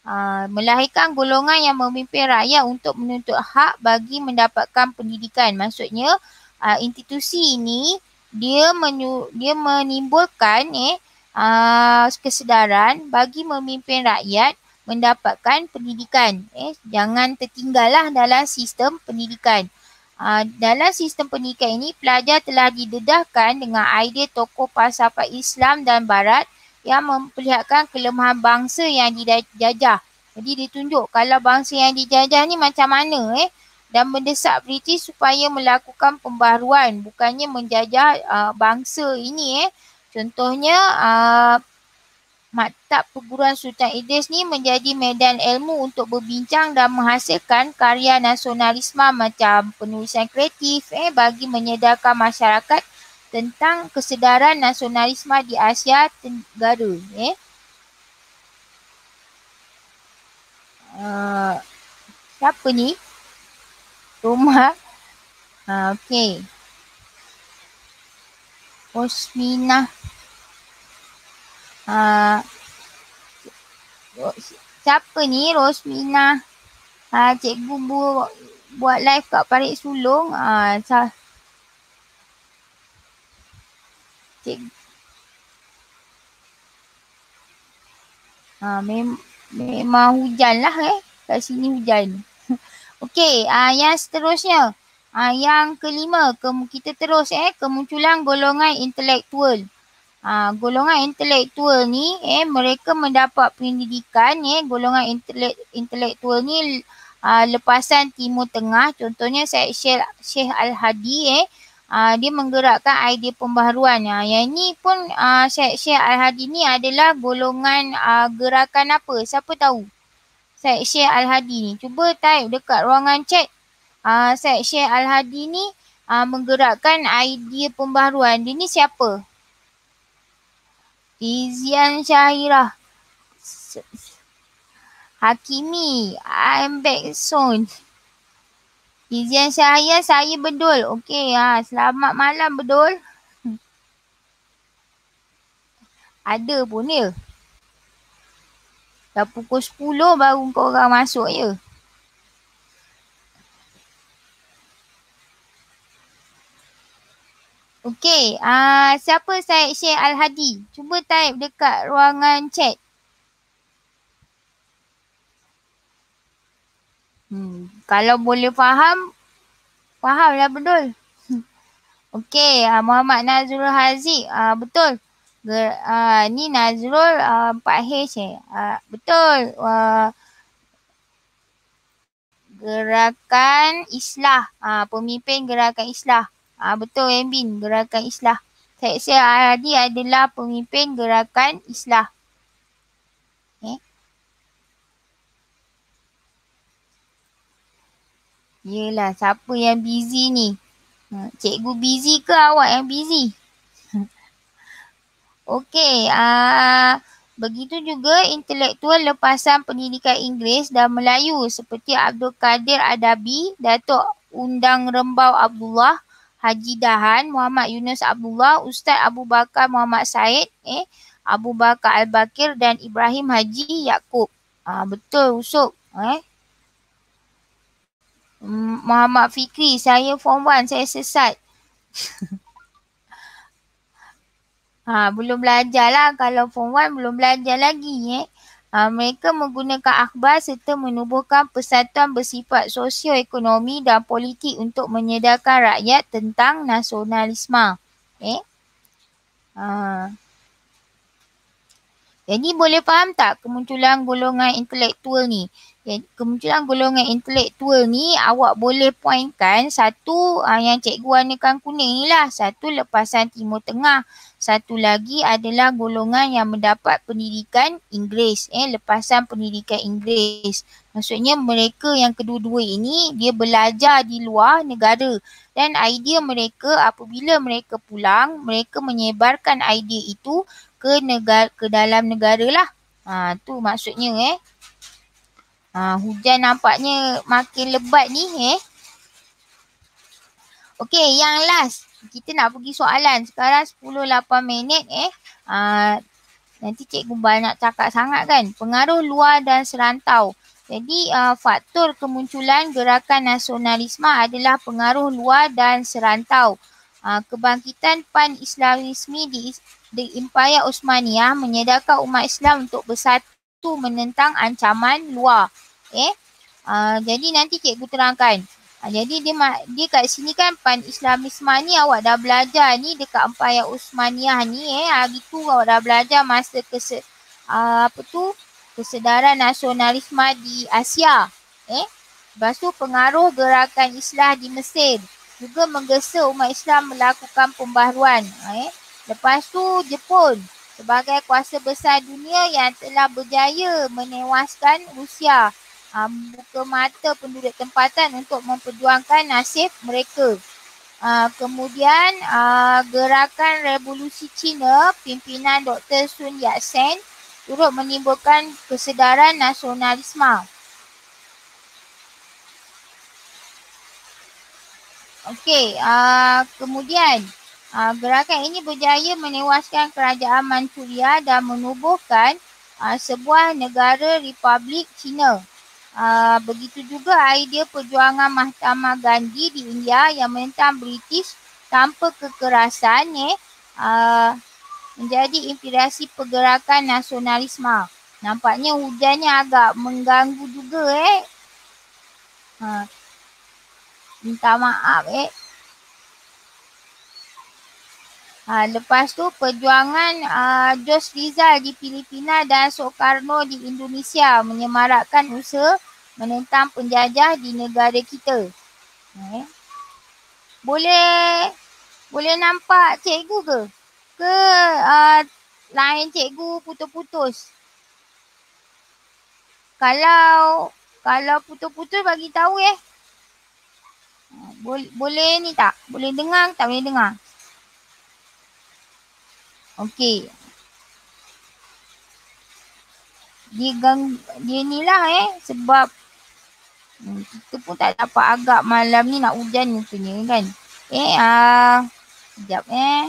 Uh, melahirkan golongan yang memimpin rakyat untuk menuntut hak bagi mendapatkan pendidikan. Maksudnya uh, institusi ini dia menyu- dia menimbulkan eh uh, kesedaran bagi memimpin rakyat mendapatkan pendidikan. Eh jangan tertinggallah dalam sistem pendidikan. Ah, dalam sistem pendidikan ini, pelajar telah didedahkan dengan idea tokoh falsafah Islam dan Barat yang memperlihatkan kelemahan bangsa yang dijajah. Jadi ditunjuk kalau bangsa yang dijajah ni macam mana eh dan mendesak British supaya melakukan pembaruan bukannya menjajah uh, bangsa ini eh. Contohnya uh, Maktab Perguruan Sultan Idris ni menjadi medan ilmu untuk berbincang dan menghasilkan karya nasionalisme macam penulisan kreatif eh bagi menyedarkan masyarakat tentang kesedaran nasionalisme di Asia Tenggara eh. Uh, siapa ni? Rumah. Ha, uh, okay. Osminah siapa ni Rosmina ha, cikgu bu, buat live kat Parit Sulung ha, sa- cik ha, mem- memang hujan lah eh kat sini hujan <laughs> Okey, uh, yang seterusnya. Uh, yang kelima, kem- kita terus eh. Kemunculan golongan intelektual. Ha, golongan intelektual ni eh mereka mendapat pendidikan eh golongan intelek, intelektual ni uh, lepasan timur tengah contohnya Syekh Syekh, Syekh Al Hadi eh uh, dia menggerakkan idea pembaharuan ya. Yang ini pun uh, Syekh Syekh Al Hadi ni adalah golongan uh, gerakan apa? Siapa tahu? Syekh Syekh Al Hadi ni. Cuba type dekat ruangan chat. Uh, Syekh Syekh Al Hadi ni uh, menggerakkan idea pembaharuan. Dia ni siapa? Fizian Syahira. Hakimi. I'm back soon. Fizian Syahira, saya bedul. okay ha. selamat malam bedul. <laughs> Ada pun ya. Dah pukul 10 baru korang masuk ya. Okey, uh, siapa Syed Syed Al-Hadi? Cuba type dekat ruangan chat. Hmm, kalau boleh faham, fahamlah betul. <laughs> Okey, uh, Muhammad Nazrul Haziq, uh, betul. Ger- uh, ni Nazrul uh, 4H eh. Uh, betul. Uh, gerakan Islah. Uh, pemimpin Gerakan Islah. Ha, betul Embin, gerakan islah. Syed Syed Al-Hadi adalah pemimpin gerakan islah. Okay. Eh? Yelah, siapa yang busy ni? Ha, cikgu busy ke awak yang busy? <laughs> Okey, uh, begitu juga intelektual lepasan pendidikan Inggeris dan Melayu seperti Abdul Kadir Adabi, Datuk Undang Rembau Abdullah, Haji Dahan, Muhammad Yunus Abdullah, Ustaz Abu Bakar Muhammad Said, eh, Abu Bakar Al-Bakir dan Ibrahim Haji Yaakob. Ha, betul, usuk, Eh. Hmm, Muhammad Fikri, saya form 1, saya sesat. ha, <laughs> belum belajar lah kalau form 1 belum belajar lagi. Eh. Uh, mereka menggunakan akhbar serta menubuhkan persatuan bersifat sosioekonomi dan politik untuk menyedarkan rakyat tentang nasionalisme. Eh? Uh. Jadi boleh faham tak kemunculan golongan intelektual ni? Ya, kemunculan golongan intelektual ni awak boleh pointkan satu uh, yang cikgu warnakan kuning ni lah. Satu lepasan timur tengah. Satu lagi adalah golongan yang mendapat pendidikan Inggeris, eh, lepasan pendidikan Inggeris. Maksudnya mereka yang kedua-dua ini dia belajar di luar negara dan idea mereka apabila mereka pulang, mereka menyebarkan idea itu ke negara ke dalam negara lah. Ha, tu maksudnya eh. Ha, hujan nampaknya makin lebat ni eh. Okey, yang last kita nak pergi soalan sekarang 10-8 minit eh aa, ah, nanti cikgu banyak cakap sangat kan pengaruh luar dan serantau jadi aa, ah, faktor kemunculan gerakan nasionalisme adalah pengaruh luar dan serantau aa, ah, kebangkitan pan islamisme di The Empire Osmaniyah menyedarkan umat Islam untuk bersatu menentang ancaman luar. Eh? Aa, jadi nanti cikgu terangkan. Ha, jadi dia dia kat sini kan pan Islamisme ni awak dah belajar ni dekat Empayar Usmaniyah ni eh ah, hari tu awak dah belajar masa kese, aa, ah, apa tu kesedaran nasionalisme di Asia eh lepas tu pengaruh gerakan Islam di Mesir juga menggesa umat Islam melakukan pembaruan, eh lepas tu Jepun sebagai kuasa besar dunia yang telah berjaya menewaskan Rusia uh, buka mata penduduk tempatan untuk memperjuangkan nasib mereka. Uh, kemudian uh, gerakan revolusi Cina pimpinan Dr. Sun Yat-sen turut menimbulkan kesedaran nasionalisme. Okey, uh, kemudian uh, gerakan ini berjaya menewaskan kerajaan Manchuria dan menubuhkan uh, sebuah negara Republik Cina. Ah, begitu juga idea perjuangan Mahatma Gandhi di India yang menentang British tanpa kekerasan eh, ah, uh, menjadi inspirasi pergerakan nasionalisme. Nampaknya hujannya agak mengganggu juga eh. Ha. Minta maaf eh. Ha, lepas tu perjuangan uh, Jos Rizal di Filipina dan Soekarno di Indonesia menyemarakkan usaha menentang penjajah di negara kita. Okay. Boleh boleh nampak cikgu ke? Ke uh, lain cikgu putus-putus? Kalau kalau putus-putus bagi tahu eh. Ha, boleh, boleh ni tak? Boleh dengar tak boleh dengar? Okey. Dia gang dia ni lah eh sebab hmm, kita pun tak dapat agak malam ni nak hujan ni kan. Eh ah sekejap eh.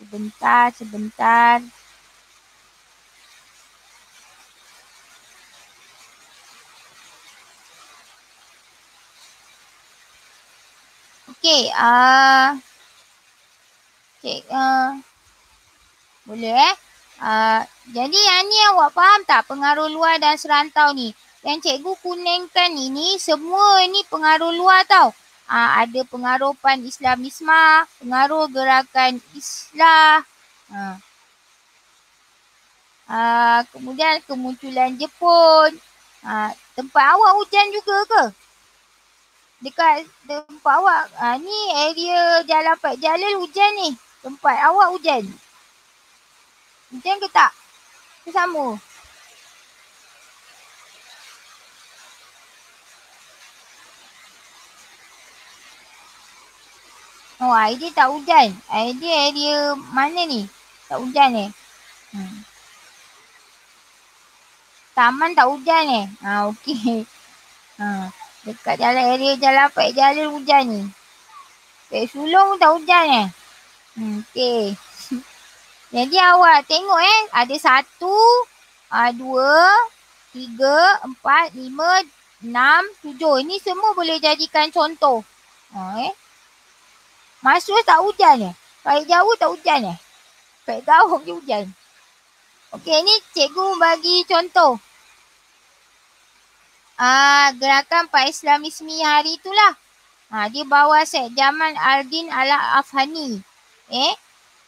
Sebentar sebentar. Okey, ah. Uh, okay, uh, boleh eh? Uh, jadi yang ni awak faham tak pengaruh luar dan serantau ni? Yang cikgu kuningkan ini semua ni pengaruh luar tau. Uh, ada pengaruh pan Islamisme, pengaruh gerakan Islam. Uh. Uh, ah. kemudian kemunculan Jepun. Uh, tempat awak hujan juga ke? Dekat tempat awak uh, ni area Jalan Pak Jalil hujan ni. Tempat awak hujan. Macam ke tak? Sama. Oh, air dia tak hujan. Air dia area mana ni? Tak hujan ni. Eh? Hmm. Taman tak hujan ni. Eh? Ha, okey. Ha, <laughs> dekat jalan area jalan pek jalan hujan ni. Pek sulung tak hujan ni. Eh? Hmm, okey. <laughs> Jadi awak tengok eh ada satu, uh, dua, tiga, empat, lima, enam, tujuh. Ini semua boleh jadikan contoh. Ha, eh. Masuk tak hujan Eh? Pakai jauh tak hujan ya? Eh? Pakai jauh je hujan. Okey ni cikgu bagi contoh. Ah uh, gerakan Pak Islamismi hari itulah. Ha, uh, dia bawa set zaman Aldin ala Afhani. Eh?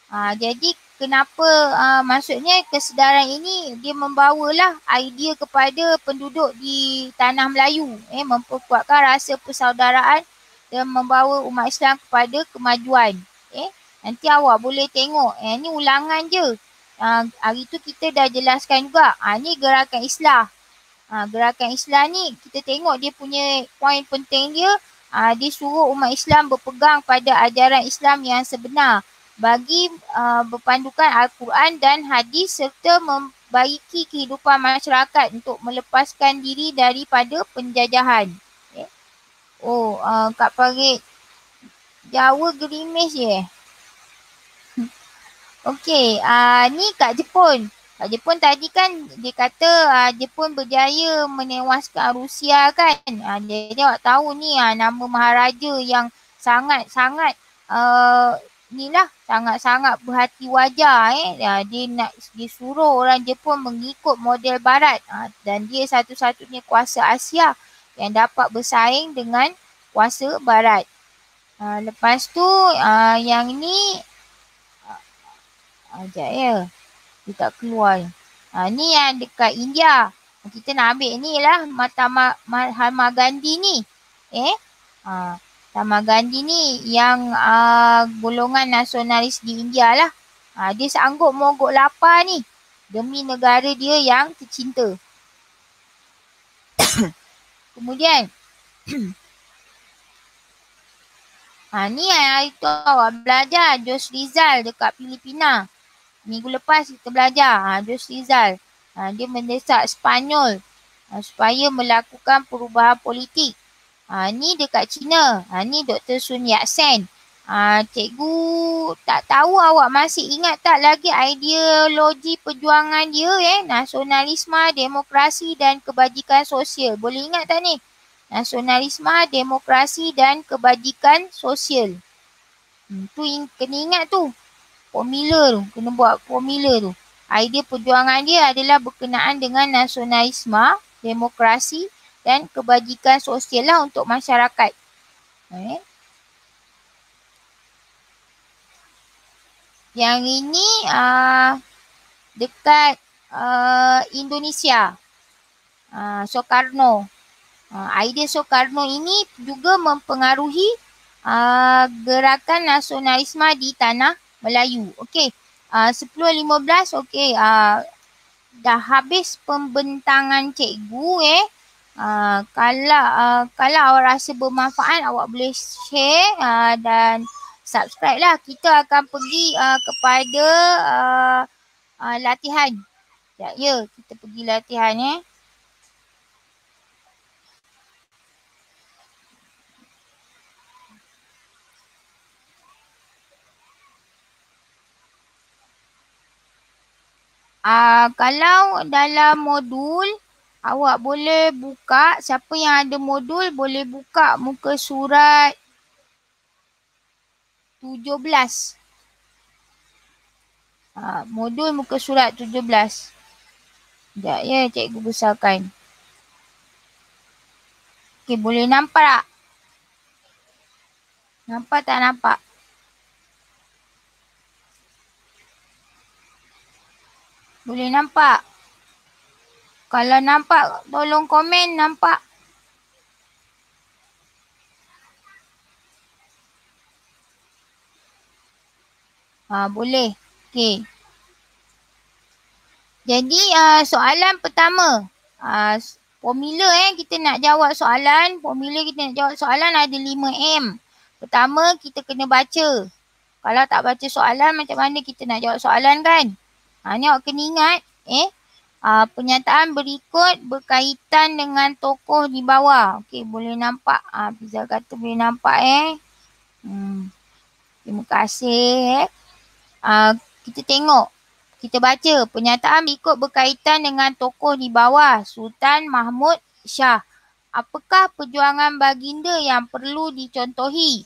Ah jadi kenapa uh, maksudnya kesedaran ini dia membawalah idea kepada penduduk di tanah Melayu eh memperkuatkan rasa persaudaraan dan membawa umat Islam kepada kemajuan eh nanti awak boleh tengok eh ni ulangan je uh, hari tu kita dah jelaskan juga ah uh, gerakan Islam Ha, ah, gerakan Islam ni kita tengok dia punya poin penting dia ha, dia suruh umat Islam berpegang pada ajaran Islam yang sebenar bagi uh, berpandukan Al-Quran dan hadis serta membaiki kehidupan masyarakat untuk melepaskan diri daripada penjajahan. Okay. Ya. Oh, uh, Kak Parit. Jawa gerimis je. <laughs> Okey, uh, ni Kak Jepun. Kak Jepun tadi kan dia kata uh, Jepun berjaya menewaskan Rusia kan. Uh, jadi awak tahu ni uh, nama Maharaja yang sangat-sangat uh, ni lah sangat-sangat berhati wajar eh. Ya, dia nak disuruh orang Jepun mengikut model barat ha, dan dia satu-satunya kuasa Asia yang dapat bersaing dengan kuasa barat. Ha, lepas tu ha, yang ni sekejap ha, ya. Dia tak keluar. Ha, ni yang dekat India. Kita nak ambil ni lah Mahatma Gandhi ni. Eh. Ha, Rama Gandhi ni yang uh, golongan nasionalis di India lah. Uh, dia sanggup mogok lapar ni demi negara dia yang tercinta. <coughs> Kemudian ha, <coughs> ni hari tu belajar Jos Rizal dekat Filipina. Minggu lepas kita belajar ha, Jos Rizal. Ha, dia mendesak Spanyol ha, supaya melakukan perubahan politik. Ha, ni dekat China. Ha, ni Dr. Sun Yat-sen. Ha, cikgu tak tahu awak masih ingat tak lagi ideologi perjuangan dia eh. Nasionalisme, demokrasi dan kebajikan sosial. Boleh ingat tak ni? Nasionalisme, demokrasi dan kebajikan sosial. Hmm, tu in, kena ingat tu. Formula tu. Kena buat formula tu. Idea perjuangan dia adalah berkenaan dengan nasionalisme, demokrasi dan kebajikan sosial lah untuk masyarakat. Eh. Yang ini uh, dekat uh, Indonesia. Uh, Soekarno. Uh, idea Soekarno ini juga mempengaruhi uh, gerakan nasionalisme di tanah Melayu. Okey. Uh, 10-15. Okey. Uh, dah habis pembentangan cikgu eh. Uh, kalau uh, kalau awak rasa bermanfaat awak boleh share uh, dan subscribe lah kita akan pergi uh, kepada uh, uh, latihan ya, ya kita pergi latihan eh uh, kalau dalam modul Awak boleh buka, siapa yang ada modul boleh buka muka surat 17. Ha, modul muka surat 17. Sekejap ya, cikgu besarkan. Okey, boleh nampak tak? Nampak tak nampak? Boleh nampak? Kalau nampak, tolong komen nampak. Ha, boleh. Okey. Jadi uh, soalan pertama. Uh, formula eh, kita nak jawab soalan. Formula kita nak jawab soalan ada 5M. Pertama, kita kena baca. Kalau tak baca soalan, macam mana kita nak jawab soalan kan? Ha, ni awak kena ingat. Eh, Uh, ah, penyataan berikut berkaitan dengan tokoh di bawah. Okey, boleh nampak. Uh, Pizza kata boleh nampak eh. Hmm. Terima kasih eh. Uh, kita tengok. Kita baca penyataan berikut berkaitan dengan tokoh di bawah. Sultan Mahmud Shah. Apakah perjuangan baginda yang perlu dicontohi?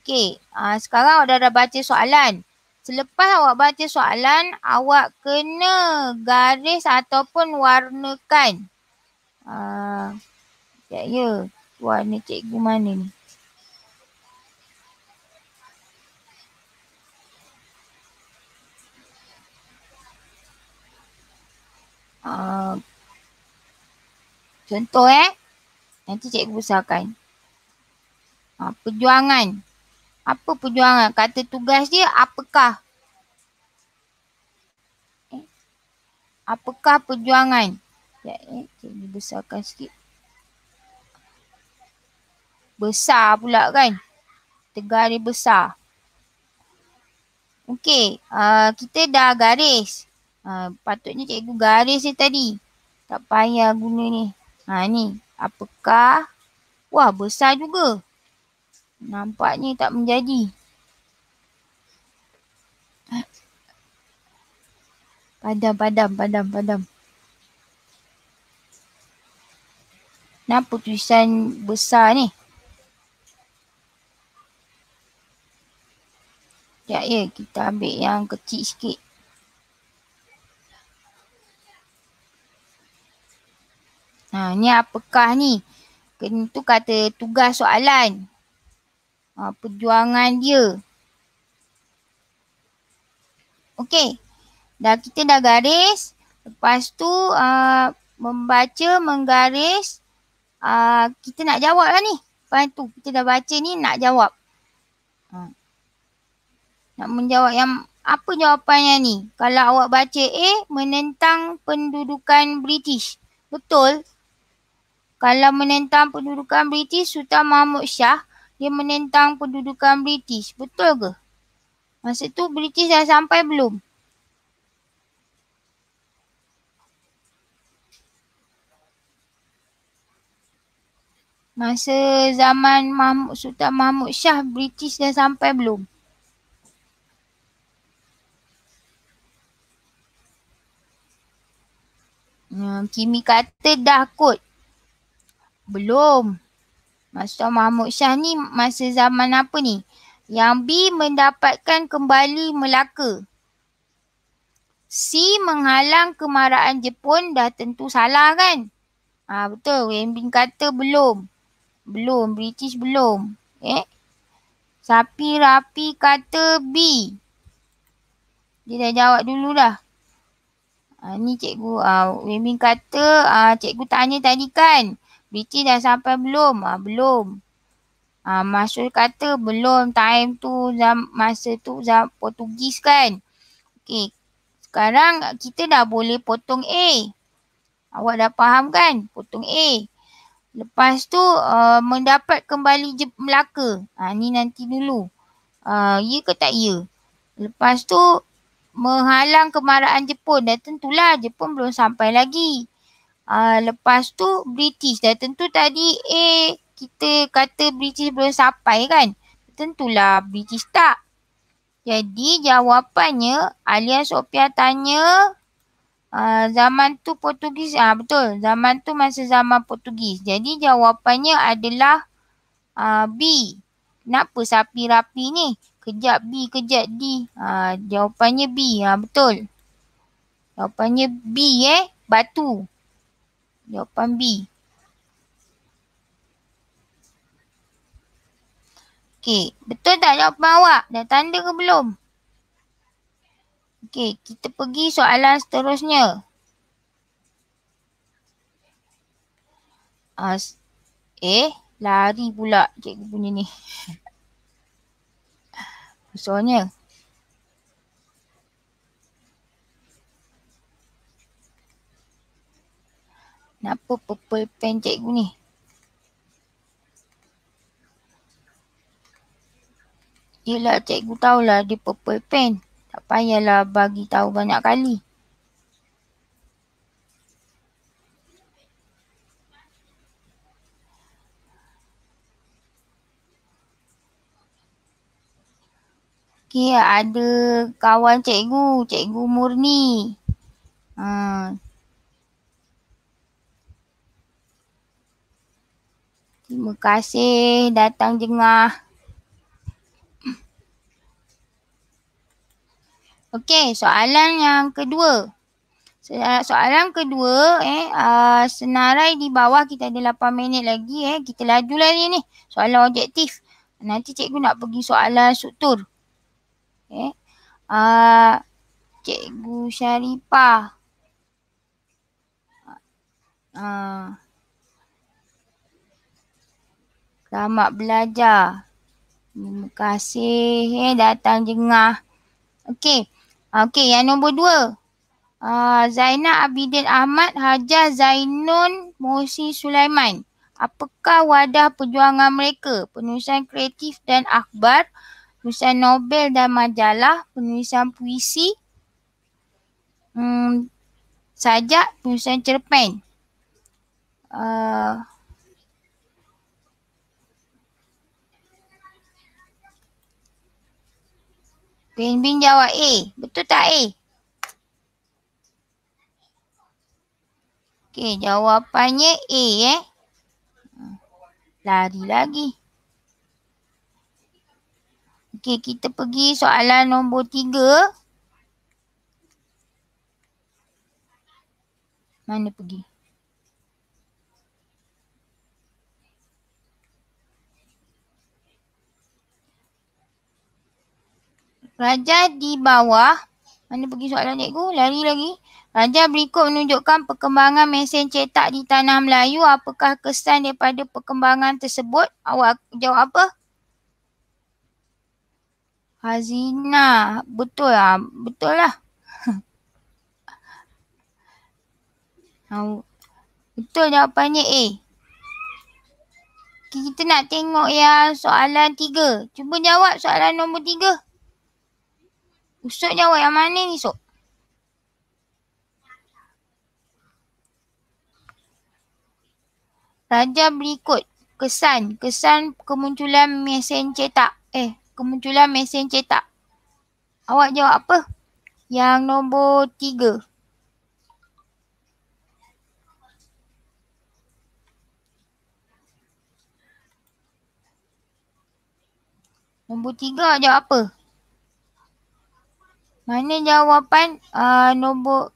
Okey, uh, sekarang ada dah baca soalan. Selepas awak baca soalan, awak kena garis ataupun warnakan. Ya, uh, ya. Warna cikgu mana ni? Uh, contoh eh. Nanti cikgu besarkan. Uh, perjuangan. Perjuangan. Apa perjuangan? Kata tugas dia apakah? Eh, apakah perjuangan? Ya, ya, eh, besarkan sikit. Besar pula kan? Tegar dia besar. Okey, uh, kita dah garis. Uh, patutnya cikgu garis dia tadi. Tak payah guna ni. Ha ni, apakah? Wah, besar juga. Nampaknya tak menjadi. Padam, padam, padam, padam. Kenapa tulisan besar ni? Ya, ya, kita ambil yang kecil sikit. Ha, ni apakah ni? Itu kata tugas soalan ha, perjuangan dia. Okey. Dah kita dah garis. Lepas tu uh, membaca, menggaris. Uh, kita nak jawab lah ni. Lepas tu kita dah baca ni nak jawab. Ha. Nak menjawab yang apa jawapannya ni? Kalau awak baca A, menentang pendudukan British. Betul. Kalau menentang pendudukan British, Sultan Mahmud Shah dia menentang pendudukan British. Betul ke? Masa tu British dah sampai belum? Masa zaman Mahmud Sultan Mahmud Shah British dah sampai belum? Hmm, Kimi kata dah kot. Belum. Maksudnya Mahmud Shah ni masa zaman apa ni? Yang B mendapatkan kembali Melaka. C menghalang kemarahan Jepun dah tentu salah kan? Ah ha, betul. Wembin kata belum. Belum. British belum. Eh? Sapi Rapi kata B. Dia dah jawab dulu dah. Ha, ni cikgu. Ah ha, Wembin kata ah ha, cikgu tanya tadi kan? BT dah sampai belum? Ha, belum. Ha, ah, Maksud kata belum time tu masa tu zam, Portugis kan. Okay. Sekarang kita dah boleh potong A. Awak dah faham kan? Potong A. Lepas tu uh, mendapat kembali Je- Melaka. Ha, ni nanti dulu. Uh, ya ke tak ya? Lepas tu menghalang kemarahan Jepun. Dah tentulah Jepun belum sampai lagi. Uh, lepas tu British dah tentu tadi A eh, kita kata British belum sampai kan. Tentulah British tak. Jadi jawapannya Alia Sophia tanya uh, zaman tu Portugis. Ah uh, betul zaman tu masa zaman Portugis. Jadi jawapannya adalah uh, B. Kenapa sapi rapi ni? Kejap B, kejap D. Uh, jawapannya B. Ah uh, betul. Jawapannya B eh. Batu. Jawapan B. Okey, betul tak jawapan awak? Dah tanda ke belum? Okey, kita pergi soalan seterusnya. As eh, lari pula cikgu punya ni. Soalnya. <laughs> Kenapa purple pen cikgu ni? Yelah cikgu tahulah dia purple pen. Tak payahlah bagi tahu banyak kali. Okey, ada kawan cikgu, cikgu Murni. Hmm. Terima kasih datang jengah. Okey, soalan yang kedua. Soalan kedua, eh, aa, ah, senarai di bawah kita ada 8 minit lagi. Eh. Kita laju lagi ni. Soalan objektif. Nanti cikgu nak pergi soalan struktur. Eh, aa, ah, cikgu Syarifah. Aa, ah, Selamat belajar. Terima kasih eh, datang jengah. Okey. Okey, yang nombor dua. Uh, Zainal Abidin Ahmad Hajar Zainun Mohsi Sulaiman. Apakah wadah perjuangan mereka? Penulisan kreatif dan akhbar, penulisan Nobel dan majalah, penulisan puisi, hmm, sajak, penulisan cerpen. Uh, Bin Bin jawab A. Betul tak A? Okey, jawapannya A eh. Hmm, lari lagi. Okey, kita pergi soalan nombor tiga. Mana pergi? Raja di bawah. Mana pergi soalan cikgu? Lari lagi. Raja berikut menunjukkan perkembangan mesin cetak di tanah Melayu. Apakah kesan daripada perkembangan tersebut? Awak jawab apa? Hazina. Betul lah. Betul lah. <laughs> Betul jawapannya A. Kita nak tengok yang soalan tiga. Cuba jawab soalan nombor tiga. Ustaz jawab yang mana ni sok? Raja berikut. Kesan. Kesan kemunculan mesin cetak. Eh, kemunculan mesin cetak. Awak jawab apa? Yang nombor tiga. Nombor tiga jawab apa? Mana jawapan uh, nombor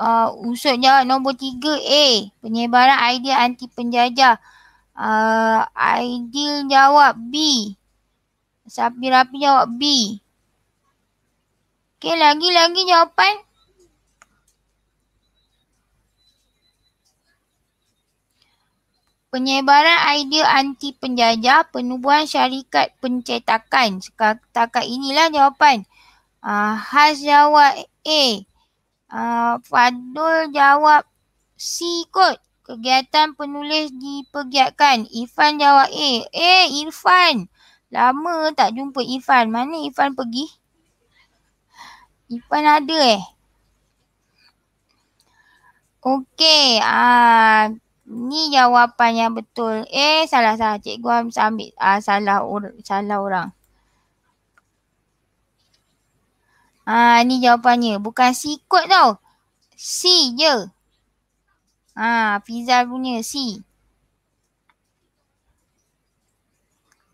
uh, usut jawab nombor 3A penyebaran idea anti penjajah. Uh, ideal jawab B. Sapi rapi jawab B. Okey lagi-lagi jawapan. Penyebaran idea anti penjajah penubuhan syarikat pencetakan. Setakat inilah jawapan. Uh, ah, Has jawab A. Uh, Fadul jawab C kot. Kegiatan penulis dipegiatkan. Irfan jawab A. Eh Irfan. Lama tak jumpa Irfan. Mana Irfan pergi? Irfan ada eh? Okey. Uh, ni jawapan yang betul. Eh salah-salah. Cikgu ambil uh, salah, or- salah orang. Ha, ni jawapannya. Bukan C kot tau. C je. Ha, pizza punya C.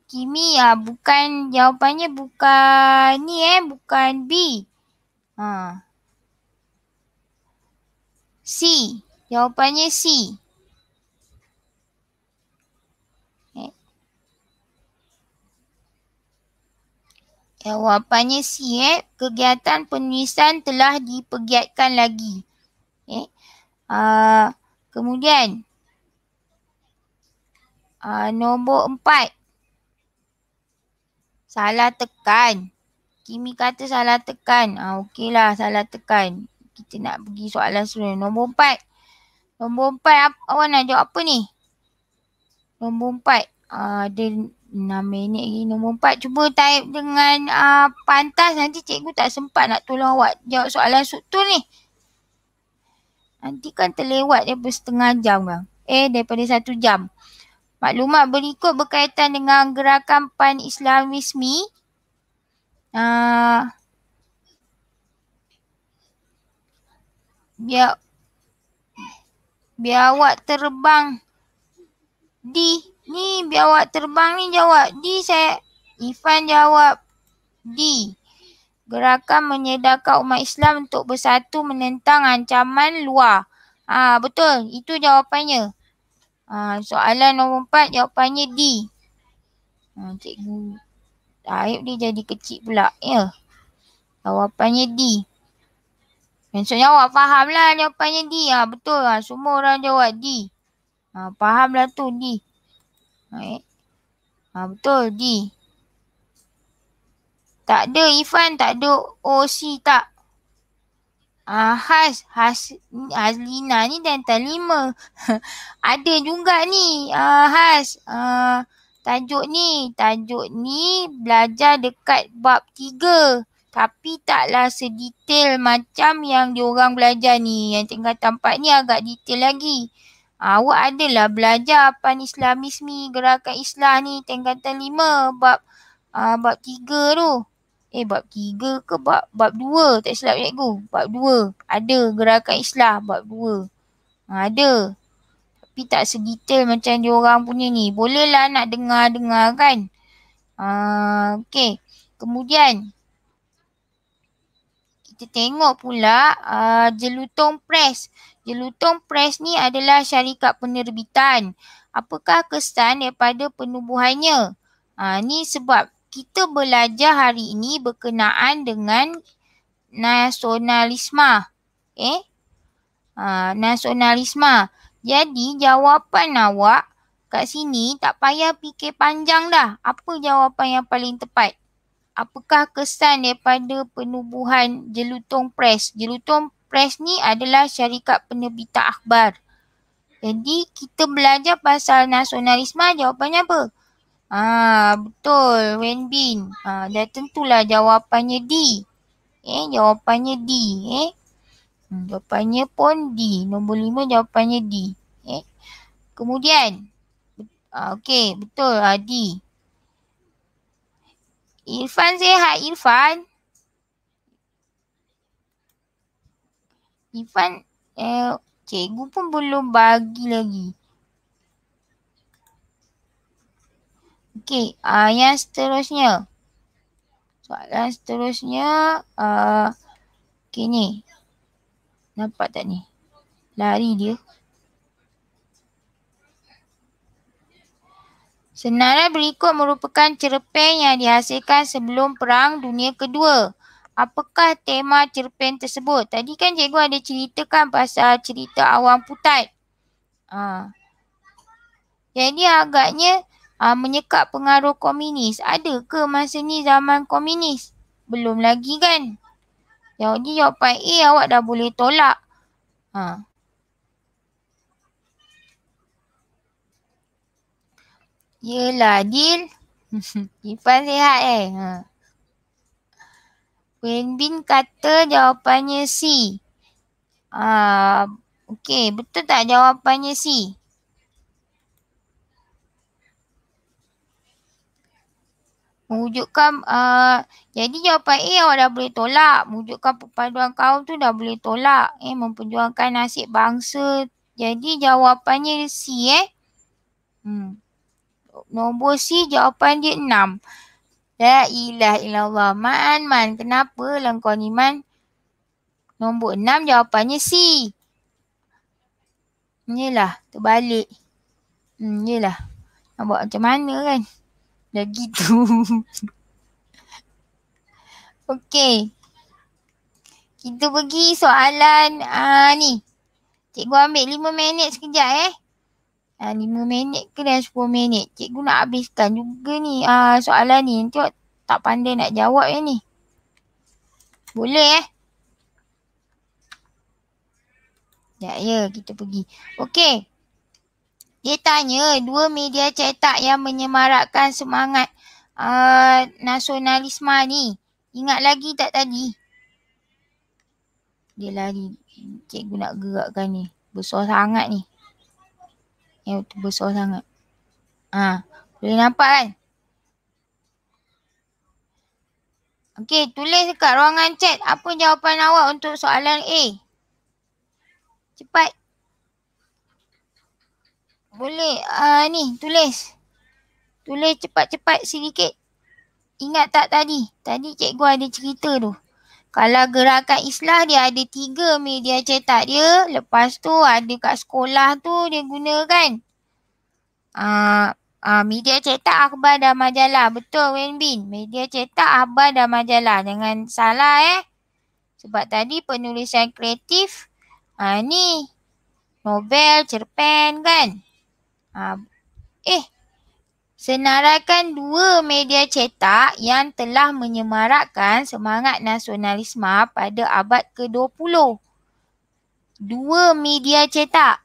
Kimi ah bukan jawapannya bukan ni eh bukan B. Ha. C. Jawapannya C. Jawapannya C eh. Kegiatan penulisan telah dipegiatkan lagi. Eh. Uh, kemudian. Uh, nombor empat. Salah tekan. Kimi kata salah tekan. Uh, ah, okeylah salah tekan. Kita nak pergi soalan seterusnya. Nombor empat. Nombor empat apa, awak nak jawab apa ni? Nombor empat. Uh, dia 6 minit lagi nombor empat cuba type dengan uh, pantas nanti cikgu tak sempat nak tolong awak jawab soalan struktur ni. Nanti kan terlewat dia setengah jam kan. Eh daripada satu jam. Maklumat berikut berkaitan dengan gerakan pan islamismi. Uh, ah. biar biar awak terbang di Ni biar terbang ni jawab. Di saya. Ivan jawab. Di. Gerakan menyedarkan umat Islam untuk bersatu menentang ancaman luar. Ha, betul. Itu jawapannya. Ha, soalan nombor empat jawapannya D. Ha, cikgu. Aib dia jadi kecil pula. Ya. Jawapannya D. Maksudnya awak fahamlah jawapannya D. Ha, betul lah. Semua orang jawab D. Ha, fahamlah tu D. Right. Ha, ah, betul D. Tak ada Ifan, tak ada C tak. Ah, has, has, Hazlina ni dental lima. <laughs> ada juga ni, ah, has, ah, tajuk ni. Tajuk ni belajar dekat bab tiga. Tapi taklah sedetail macam yang diorang belajar ni. Yang tinggal tampak ni agak detail lagi awak adalah belajar apa pan islamismi gerakan islam ni tingkatan lima bab uh, bab tiga tu eh bab tiga ke bab bab dua tak silap cikgu bab dua ada gerakan islam bab dua uh, ada tapi tak sedetail macam orang punya ni bolehlah nak dengar-dengar kan uh, okey kemudian kita tengok pula uh, jelutong press Jelutong Press ni adalah syarikat penerbitan. Apakah kesan daripada penubuhannya? Ha, ni sebab kita belajar hari ini berkenaan dengan nasionalisme. Eh? Ha, nasionalisme. Jadi jawapan awak kat sini tak payah fikir panjang dah. Apa jawapan yang paling tepat? Apakah kesan daripada penubuhan jelutong press? Jelutong Press ni adalah syarikat penerbitan akhbar. Jadi kita belajar pasal nasionalisme jawapannya apa? Ah betul Wen Bin. Ah dah tentulah jawapannya D. Eh jawapannya D eh. Hmm, jawapannya pun D. Nombor lima jawapannya D. Eh. Kemudian ah, okey betul ah, D. Irfan sehat Irfan. Ivan eh cikgu pun belum bagi lagi. Okey, uh, yang seterusnya. Soalan seterusnya uh, ah, okay, ni. Nampak tak ni? Lari dia. Senarai berikut merupakan cerpen yang dihasilkan sebelum Perang Dunia Kedua apakah tema cerpen tersebut? Tadi kan cikgu ada ceritakan pasal cerita awang putat. Ha. Jadi agaknya ha, menyekat pengaruh komunis. Ada ke masa ni zaman komunis? Belum lagi kan? Jawab ni jawapan A awak dah boleh tolak. Ha. Yelah Dil. <laughs> Ipan sihat eh. Ha. Wenbin kata jawapannya C. Uh, ah, okay, betul tak jawapannya C? Mewujudkan, uh, jadi jawapan A awak dah boleh tolak. Mewujudkan perpaduan kaum tu dah boleh tolak. Eh, memperjuangkan nasib bangsa. Jadi jawapannya C eh. Hmm. Nombor C jawapan dia 6. La ilah illallah. Man, man. Kenapa lah kau ni, man? Nombor enam jawapannya C. Inilah. Terbalik. Hmm, inilah. Nak buat macam mana kan? Dah gitu. <laughs> Okay, Kita pergi soalan uh, ni. Cikgu ambil lima minit sekejap eh. Ha, ah, 5 minit ke dan 10 minit. Cikgu nak habiskan juga ni uh, soalan ni. Nanti tak pandai nak jawab ni. Boleh eh. Ya, ya kita pergi. Okey. Dia tanya dua media cetak yang menyemarakkan semangat uh, nasionalisme ni. Ingat lagi tak tadi? Dia lari. Cikgu nak gerakkan ni. Besar sangat ni. Yang besar sangat. Ha, boleh nampak kan? Okey, tulis dekat ruangan chat apa jawapan awak untuk soalan A. Cepat. Boleh uh, ni, tulis. Tulis cepat-cepat sedikit. Ingat tak tadi? Tadi cikgu ada cerita tu. Kalau gerakan Islam dia ada tiga media cetak dia. Lepas tu ada kat sekolah tu dia gunakan. Uh, ah, uh, ah, media cetak akhbar dan majalah. Betul Wen Bin. Media cetak akhbar dan majalah. Jangan salah eh. Sebab tadi penulisan kreatif uh, ni novel, cerpen kan. Uh, eh Senaraikan dua media cetak yang telah menyemarakkan semangat nasionalisme pada abad ke-20. Dua media cetak.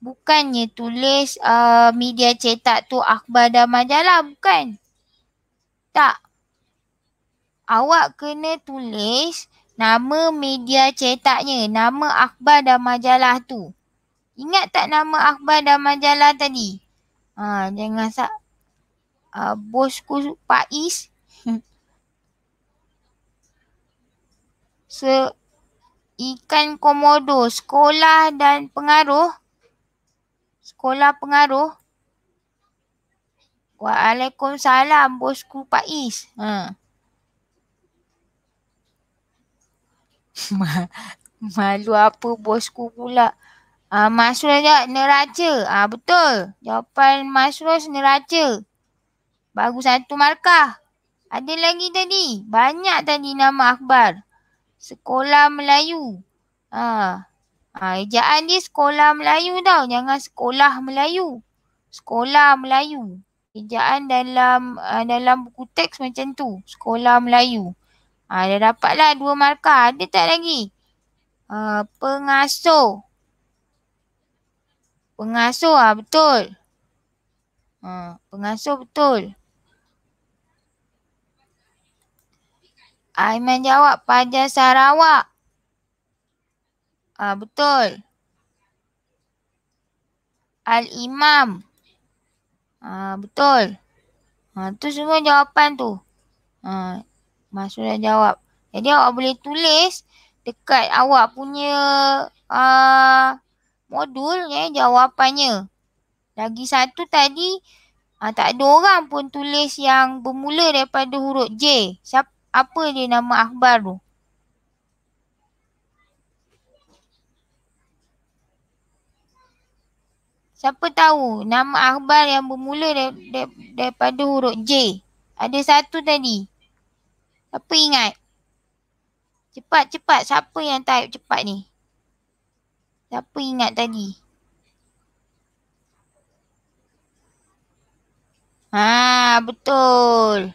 Bukannya tulis uh, media cetak tu akhbar dan majalah, bukan? Tak. Awak kena tulis nama media cetaknya, nama akhbar dan majalah tu. Ingat tak nama akhbar dan majalah tadi? Ha, jangan sak uh, bosku Pak Is. <laughs> Se ikan komodo sekolah dan pengaruh. Sekolah pengaruh. Waalaikumsalam bosku Pak Is. Ha. <laughs> Malu apa bosku pula. Ah, Masrul je neraca. Ah, betul. Jawapan Masroh neraca. Bagus satu markah. Ada lagi tadi. Banyak tadi nama akhbar. Sekolah Melayu. Ah. Ah, ejaan dia sekolah Melayu tau. Jangan sekolah Melayu. Sekolah Melayu. Ejaan dalam uh, dalam buku teks macam tu. Sekolah Melayu. Ah, dah dapatlah dua markah. Ada tak lagi? Uh, pengasuh. Pengasuh ah betul. Ha, pengasuh betul. Aiman jawab Pajar Sarawak. Ah ha, betul. Al Imam. Ah ha, betul. Ha, tu semua jawapan tu. Ha, Masuk dah jawab. Jadi awak boleh tulis dekat awak punya uh, modul ya eh, jawapannya. Lagi satu tadi ha, tak ada orang pun tulis yang bermula daripada huruf J. Siapa, apa dia nama akhbar tu? Siapa tahu nama akhbar yang bermula dar, dar, daripada huruf J? Ada satu tadi. Siapa ingat? Cepat cepat siapa yang type cepat ni? Siapa ingat tadi? Ha betul.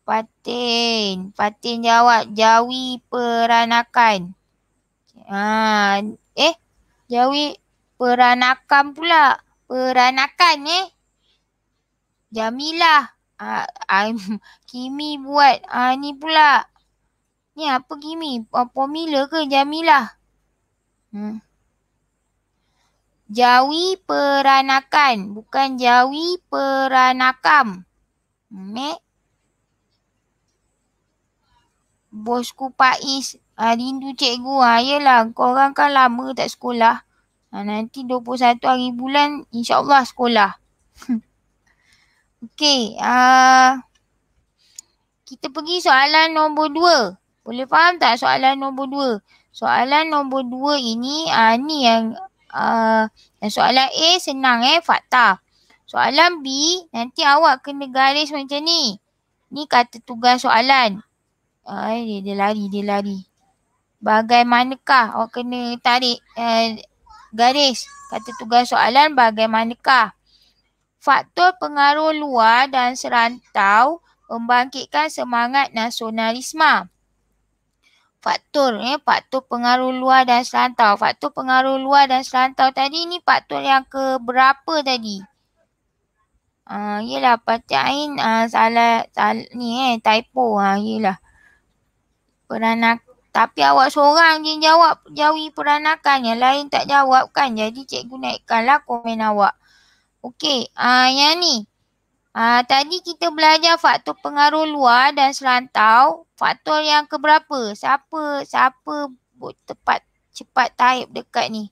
Patin. Patin jawab jawi peranakan. Ha eh jawi peranakan pula. Peranakan eh. Jamilah. Ha, I'm, <laughs> Kimi buat ha, ni pula. Ni apa Kimi? Formula ke Jamilah? Hmm. Jawi peranakan. Bukan jawi peranakam. me? Bosku Pais. Ha, ah, rindu cikgu. Ha, yelah. Korang kan lama tak sekolah. Ha, nanti 21 hari bulan insya Allah sekolah. <laughs> Okey. Uh, kita pergi soalan nombor 2. Boleh faham tak soalan nombor 2? Soalan nombor 2 ini uh, ni yang Uh, soalan A senang eh, fakta. Soalan B, nanti awak kena garis macam ni. Ni kata tugas soalan. Ay, ah, dia, dia lari, dia lari. Bagaimanakah awak kena tarik uh, garis? Kata tugas soalan bagaimanakah? Faktor pengaruh luar dan serantau membangkitkan semangat nasionalisme faktor ya faktor pengaruh luar dan selantau faktor pengaruh luar dan selantau tadi ni faktor yang ke berapa tadi ah uh, yalah patain uh, ah, salah sal, ni eh typo ah uh, yalah peranak tapi awak seorang je jawab jauhi peranakan yang lain tak jawab kan jadi cikgu naikkanlah komen awak okey ah uh, yang ni Ah tadi kita belajar faktor pengaruh luar dan selantau. Faktor yang keberapa? Siapa? Siapa tepat cepat type dekat ni?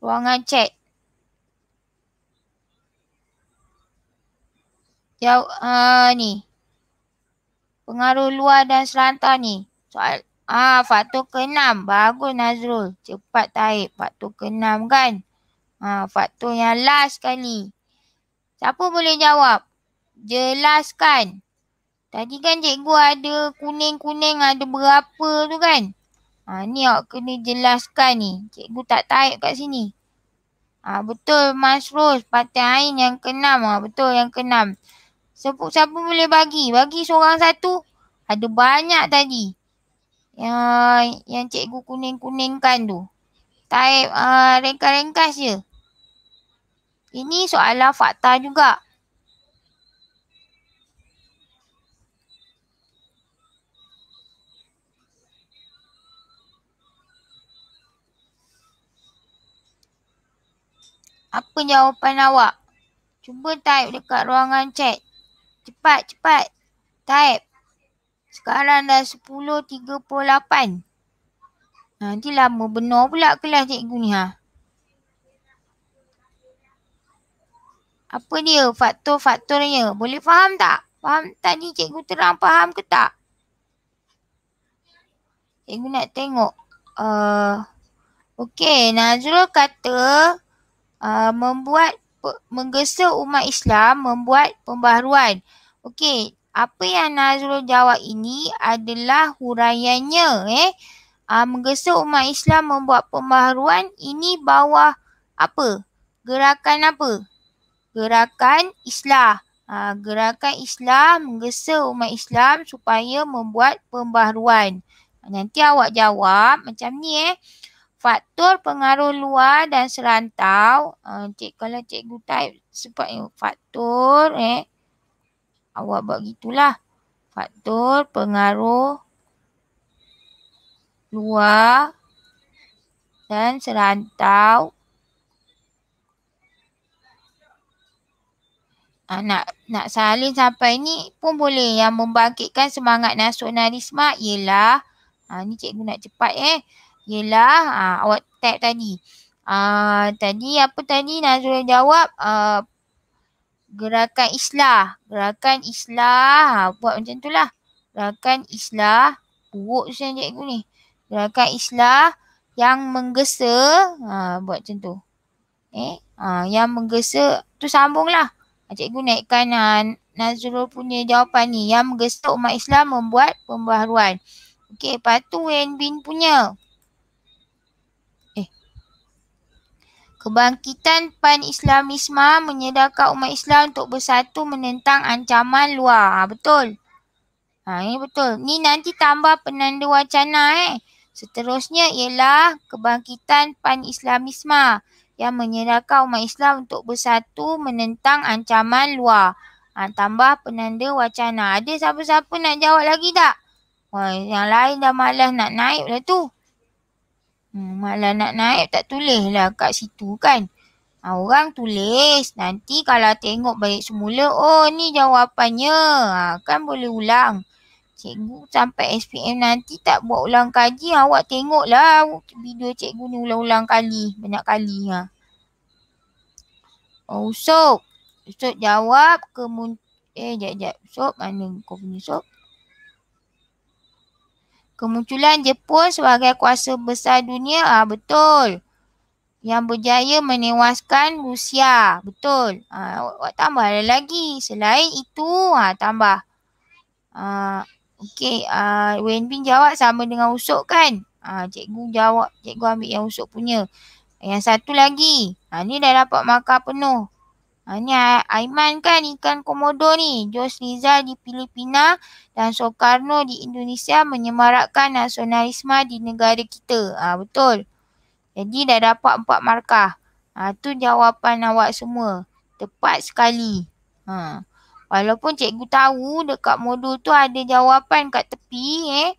Ruangan chat. Ya ah ni. Pengaruh luar dan selantau ni. Soal ah faktor ke-6. Bagus Nazrul. Cepat type faktor ke-6 kan? Ah faktor yang last kali. Siapa boleh jawab? Jelaskan. Tadi kan cikgu ada kuning-kuning ada berapa tu kan? Ha, ni awak kena jelaskan ni. Cikgu tak type kat sini. Ha, betul Mas Ros, Patin Ain yang keenam. Ha, betul yang keenam. Siapa, siapa boleh bagi? Bagi seorang satu. Ada banyak tadi. Yang, yang cikgu kuning-kuningkan tu. Type uh, ha, ringkas-ringkas je. Ini soalan fakta juga. Apa jawapan awak? Cuba type dekat ruangan chat. Cepat, cepat. Type. Sekarang dah 10.38. Nanti lama benar pula kelas cikgu ni ha. Apa dia faktor-faktornya? Boleh faham tak? Faham tak ni cikgu terang faham ke tak? Cikgu nak tengok. Uh, Okey, Nazrul kata uh, membuat menggesa umat Islam membuat pembaharuan. Okey, apa yang Nazrul jawab ini adalah huraiannya eh. Uh, menggesa umat Islam membuat pembaharuan ini bawah apa? Gerakan apa? gerakan islah. Ha, gerakan islah menggesa umat islam supaya membuat pembaharuan. Nanti awak jawab macam ni eh. Faktor pengaruh luar dan serantau. Uh, cik, kalau cikgu type sebab eh, faktor eh. Awak buat gitulah. Faktor pengaruh luar dan serantau Ha, nak nak salin sampai ni pun boleh. Yang membangkitkan semangat nasionalisme ialah ha, ni cikgu nak cepat eh. Ialah ha, awak tap tadi. Ha, tadi apa tadi Nazrul jawab ha, gerakan islah. Gerakan islah. Ha, buat macam tu lah. Gerakan islah. Buruk tu cikgu ni. Gerakan islah yang menggesa. Ha, buat macam tu. Eh? Ha, yang menggesa tu sambung lah cikgu naikkan uh, Nazrul punya jawapan ni yang menggesa umat Islam membuat pembaharuan. Okey, patu Wen Bin punya. Eh. Kebangkitan pan-Islamisme menyedarkan umat Islam untuk bersatu menentang ancaman luar. Ha, betul. Ha, ini betul. Ni nanti tambah penanda wacana eh. Seterusnya ialah kebangkitan pan-Islamisme yang menyerahkan umat Islam untuk bersatu menentang ancaman luar. Ha, tambah penanda wacana. Ada siapa-siapa nak jawab lagi tak? Wah, ha, yang lain dah malas nak naik. lah tu. Hmm, malas nak naik tak tulis lah kat situ kan. Ha, orang tulis. Nanti kalau tengok balik semula, oh ni jawapannya. Ha, kan boleh ulang cikgu sampai SPM nanti tak buat ulang kaji, awak tengoklah video cikgu ni ulang-ulang kali, banyak kali ha. Oh, sop. Sop jawab ke kemun- eh jap jap. Sop mana kau punya sop? Kemunculan Jepun sebagai kuasa besar dunia, ah ha, betul. Yang berjaya menewaskan Rusia, betul. Ah ha, awak tambah lagi. Selain itu, ah ha, tambah. Ah ha, Okey, uh, Wen Bin jawab sama dengan usuk kan? Uh, cikgu jawab, cikgu ambil yang usuk punya. Yang satu lagi, uh, ni dah dapat markah penuh. Uh, ni Aiman kan ikan komodo ni. Jos Rizal di Filipina dan Soekarno di Indonesia menyemarakkan nasionalisme di negara kita. Uh, betul. Jadi dah dapat empat markah. Uh, tu jawapan awak semua. Tepat sekali. Haa. Uh. Walaupun cikgu tahu dekat modul tu ada jawapan kat tepi eh.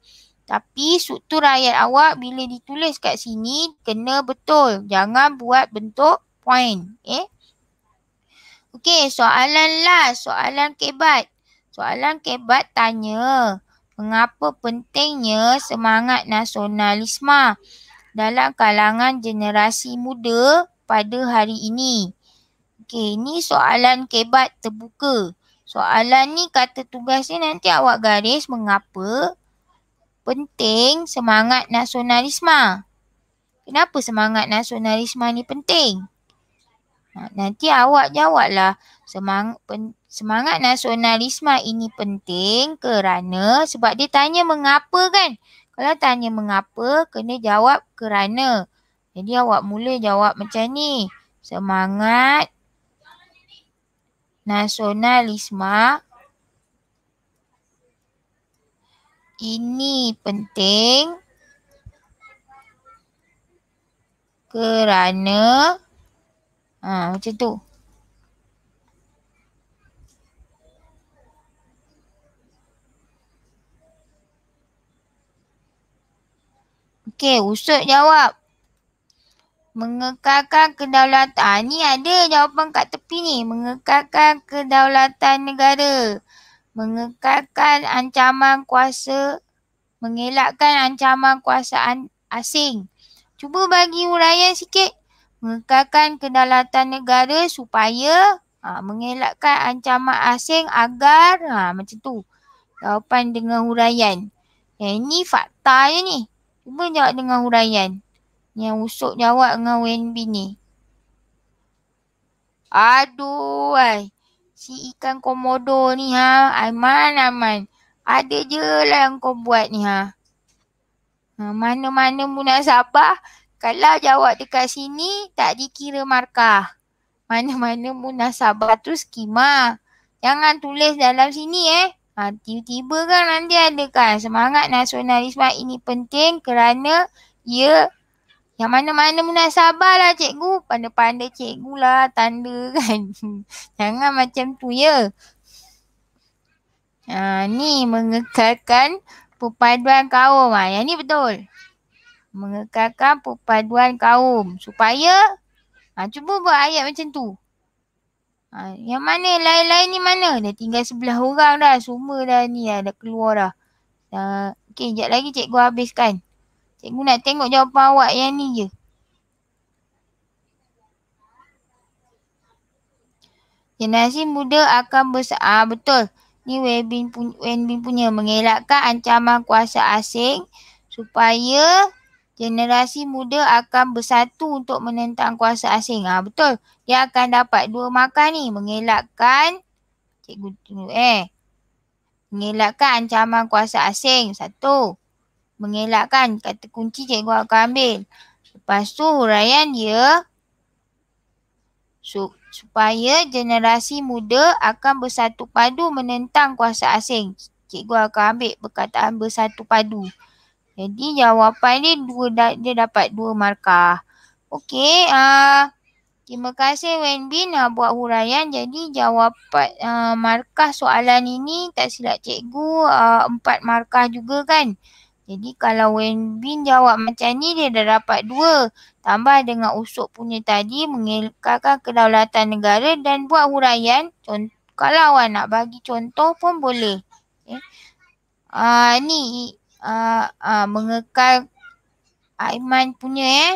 Tapi struktur ayat awak bila ditulis kat sini kena betul. Jangan buat bentuk point. Eh. Okey, soalan last. Soalan kebat. Soalan kebat tanya. Mengapa pentingnya semangat nasionalisme dalam kalangan generasi muda pada hari ini? Okey, ini soalan kebat terbuka. Soalan ni kata tugas ni nanti awak garis mengapa penting semangat nasionalisme. Kenapa semangat nasionalisme ni penting? Ha, nanti awak jawablah semang, pen, semangat nasionalisme ini penting kerana sebab dia tanya mengapa kan? Kalau tanya mengapa kena jawab kerana. Jadi awak mula jawab macam ni. Semangat nasionalisme ini penting kerana ha, macam tu Okey, usut jawab. Mengekalkan kedaulatan. Ni ada jawapan kat tepi ni. Mengekalkan kedaulatan negara. Mengekalkan ancaman kuasa. Mengelakkan ancaman kuasa asing. Cuba bagi huraian sikit. Mengekalkan kedaulatan negara supaya ha, mengelakkan ancaman asing agar ha, macam tu. Jawapan dengan huraian. Eh, ni fakta je ni. Cuba jawab dengan huraian. Yang usuk jawab dengan WNB ni. Aduh, ay. si ikan komodo ni ha. Aman, aman. Ada je lah yang kau buat ni ha. ha mana-mana mu nak sabar. Kalau jawab dekat sini, tak dikira markah. Mana-mana mu nak sabar tu skima. Jangan tulis dalam sini eh. Ha, tiba-tiba kan nanti ada kan. Semangat nasionalisme ini penting kerana ia yang mana-mana munasabahlah cikgu. Pandai-pandai cikgu lah tanda kan. <laughs> Jangan macam tu ya. Ha, ni mengekalkan perpaduan kaum. Ha. Yang ni betul. Mengekalkan perpaduan kaum. Supaya ha, cuba buat ayat macam tu. Ha, yang mana lain-lain ni mana? Dah tinggal sebelah orang dah. Semua dah ni dah, dah keluar dah. Ha, Okey, sekejap lagi cikgu habiskan. Cikgu nak tengok jawapan awak yang ni je. Generasi muda akan besar. Ah, betul. Ni Wenbin punya, punya. Mengelakkan ancaman kuasa asing supaya generasi muda akan bersatu untuk menentang kuasa asing. Ah, betul. Dia akan dapat dua maka ni. Mengelakkan. Cikgu tunggu eh. Mengelakkan ancaman kuasa asing. Satu. Satu mengelakkan kata kunci cikgu akan ambil. Lepas tu huraian dia supaya generasi muda akan bersatu padu menentang kuasa asing. Cikgu akan ambil perkataan bersatu padu. Jadi jawapan dia dua dia dapat dua markah. Okey, uh, terima kasih Wen Bin uh, buat huraian. Jadi jawapan uh, markah soalan ini tak silap cikgu uh, empat markah juga kan. Jadi kalau Wen Bin jawab macam ni dia dah dapat dua. Tambah dengan usuk punya tadi mengelakkan kedaulatan negara dan buat huraian. Contoh, kalau awak nak bagi contoh pun boleh. Okay. Uh, eh. ah, ni uh, uh, mengekal Aiman punya eh.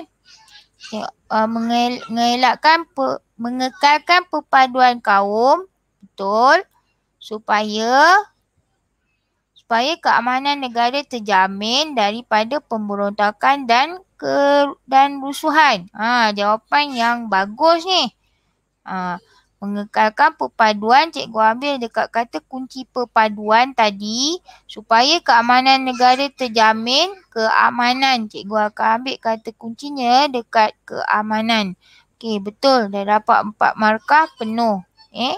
Okay. Uh, mengel- mengelakkan pe- mengekalkan perpaduan kaum. Betul. Supaya supaya keamanan negara terjamin daripada pemberontakan dan ke dan rusuhan. Ha, jawapan yang bagus ni. Ha, mengekalkan perpaduan cikgu ambil dekat kata kunci perpaduan tadi supaya keamanan negara terjamin keamanan cikgu akan ambil kata kuncinya dekat keamanan okey betul dah dapat empat markah penuh eh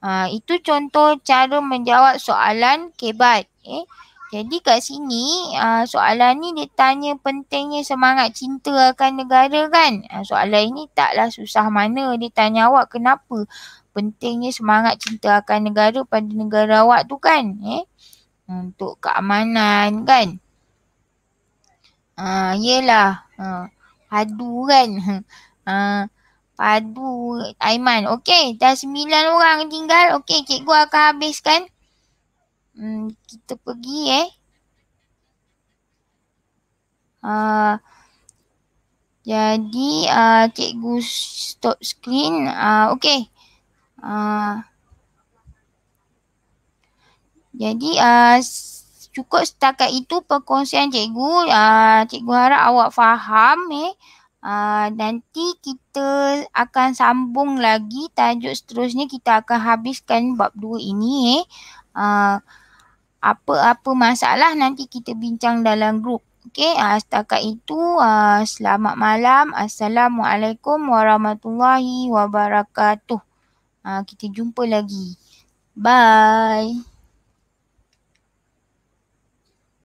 Ha, itu contoh cara menjawab soalan kebat. Eh. Jadi kat sini ha, soalan ni dia tanya pentingnya semangat cinta akan negara kan. Ha, soalan ini taklah susah mana dia tanya awak kenapa pentingnya semangat cinta akan negara pada negara awak tu kan. Eh. Untuk keamanan kan. Ha, yelah. Ha, padu kan. <laughs> Ha, Padu, Aiman. Okey, dah sembilan orang tinggal. Okey, cikgu akan habiskan. Hmm, kita pergi eh. Uh, jadi, uh, cikgu stop screen. Uh, Okey. Uh, jadi, uh, cukup setakat itu perkongsian cikgu. Uh, cikgu harap awak faham eh. Uh, nanti kita akan sambung lagi tajuk seterusnya kita akan habiskan bab dua ini eh. Uh, apa-apa masalah nanti kita bincang dalam grup. Okey, uh, setakat itu uh, selamat malam. Assalamualaikum warahmatullahi wabarakatuh. Uh, kita jumpa lagi. Bye.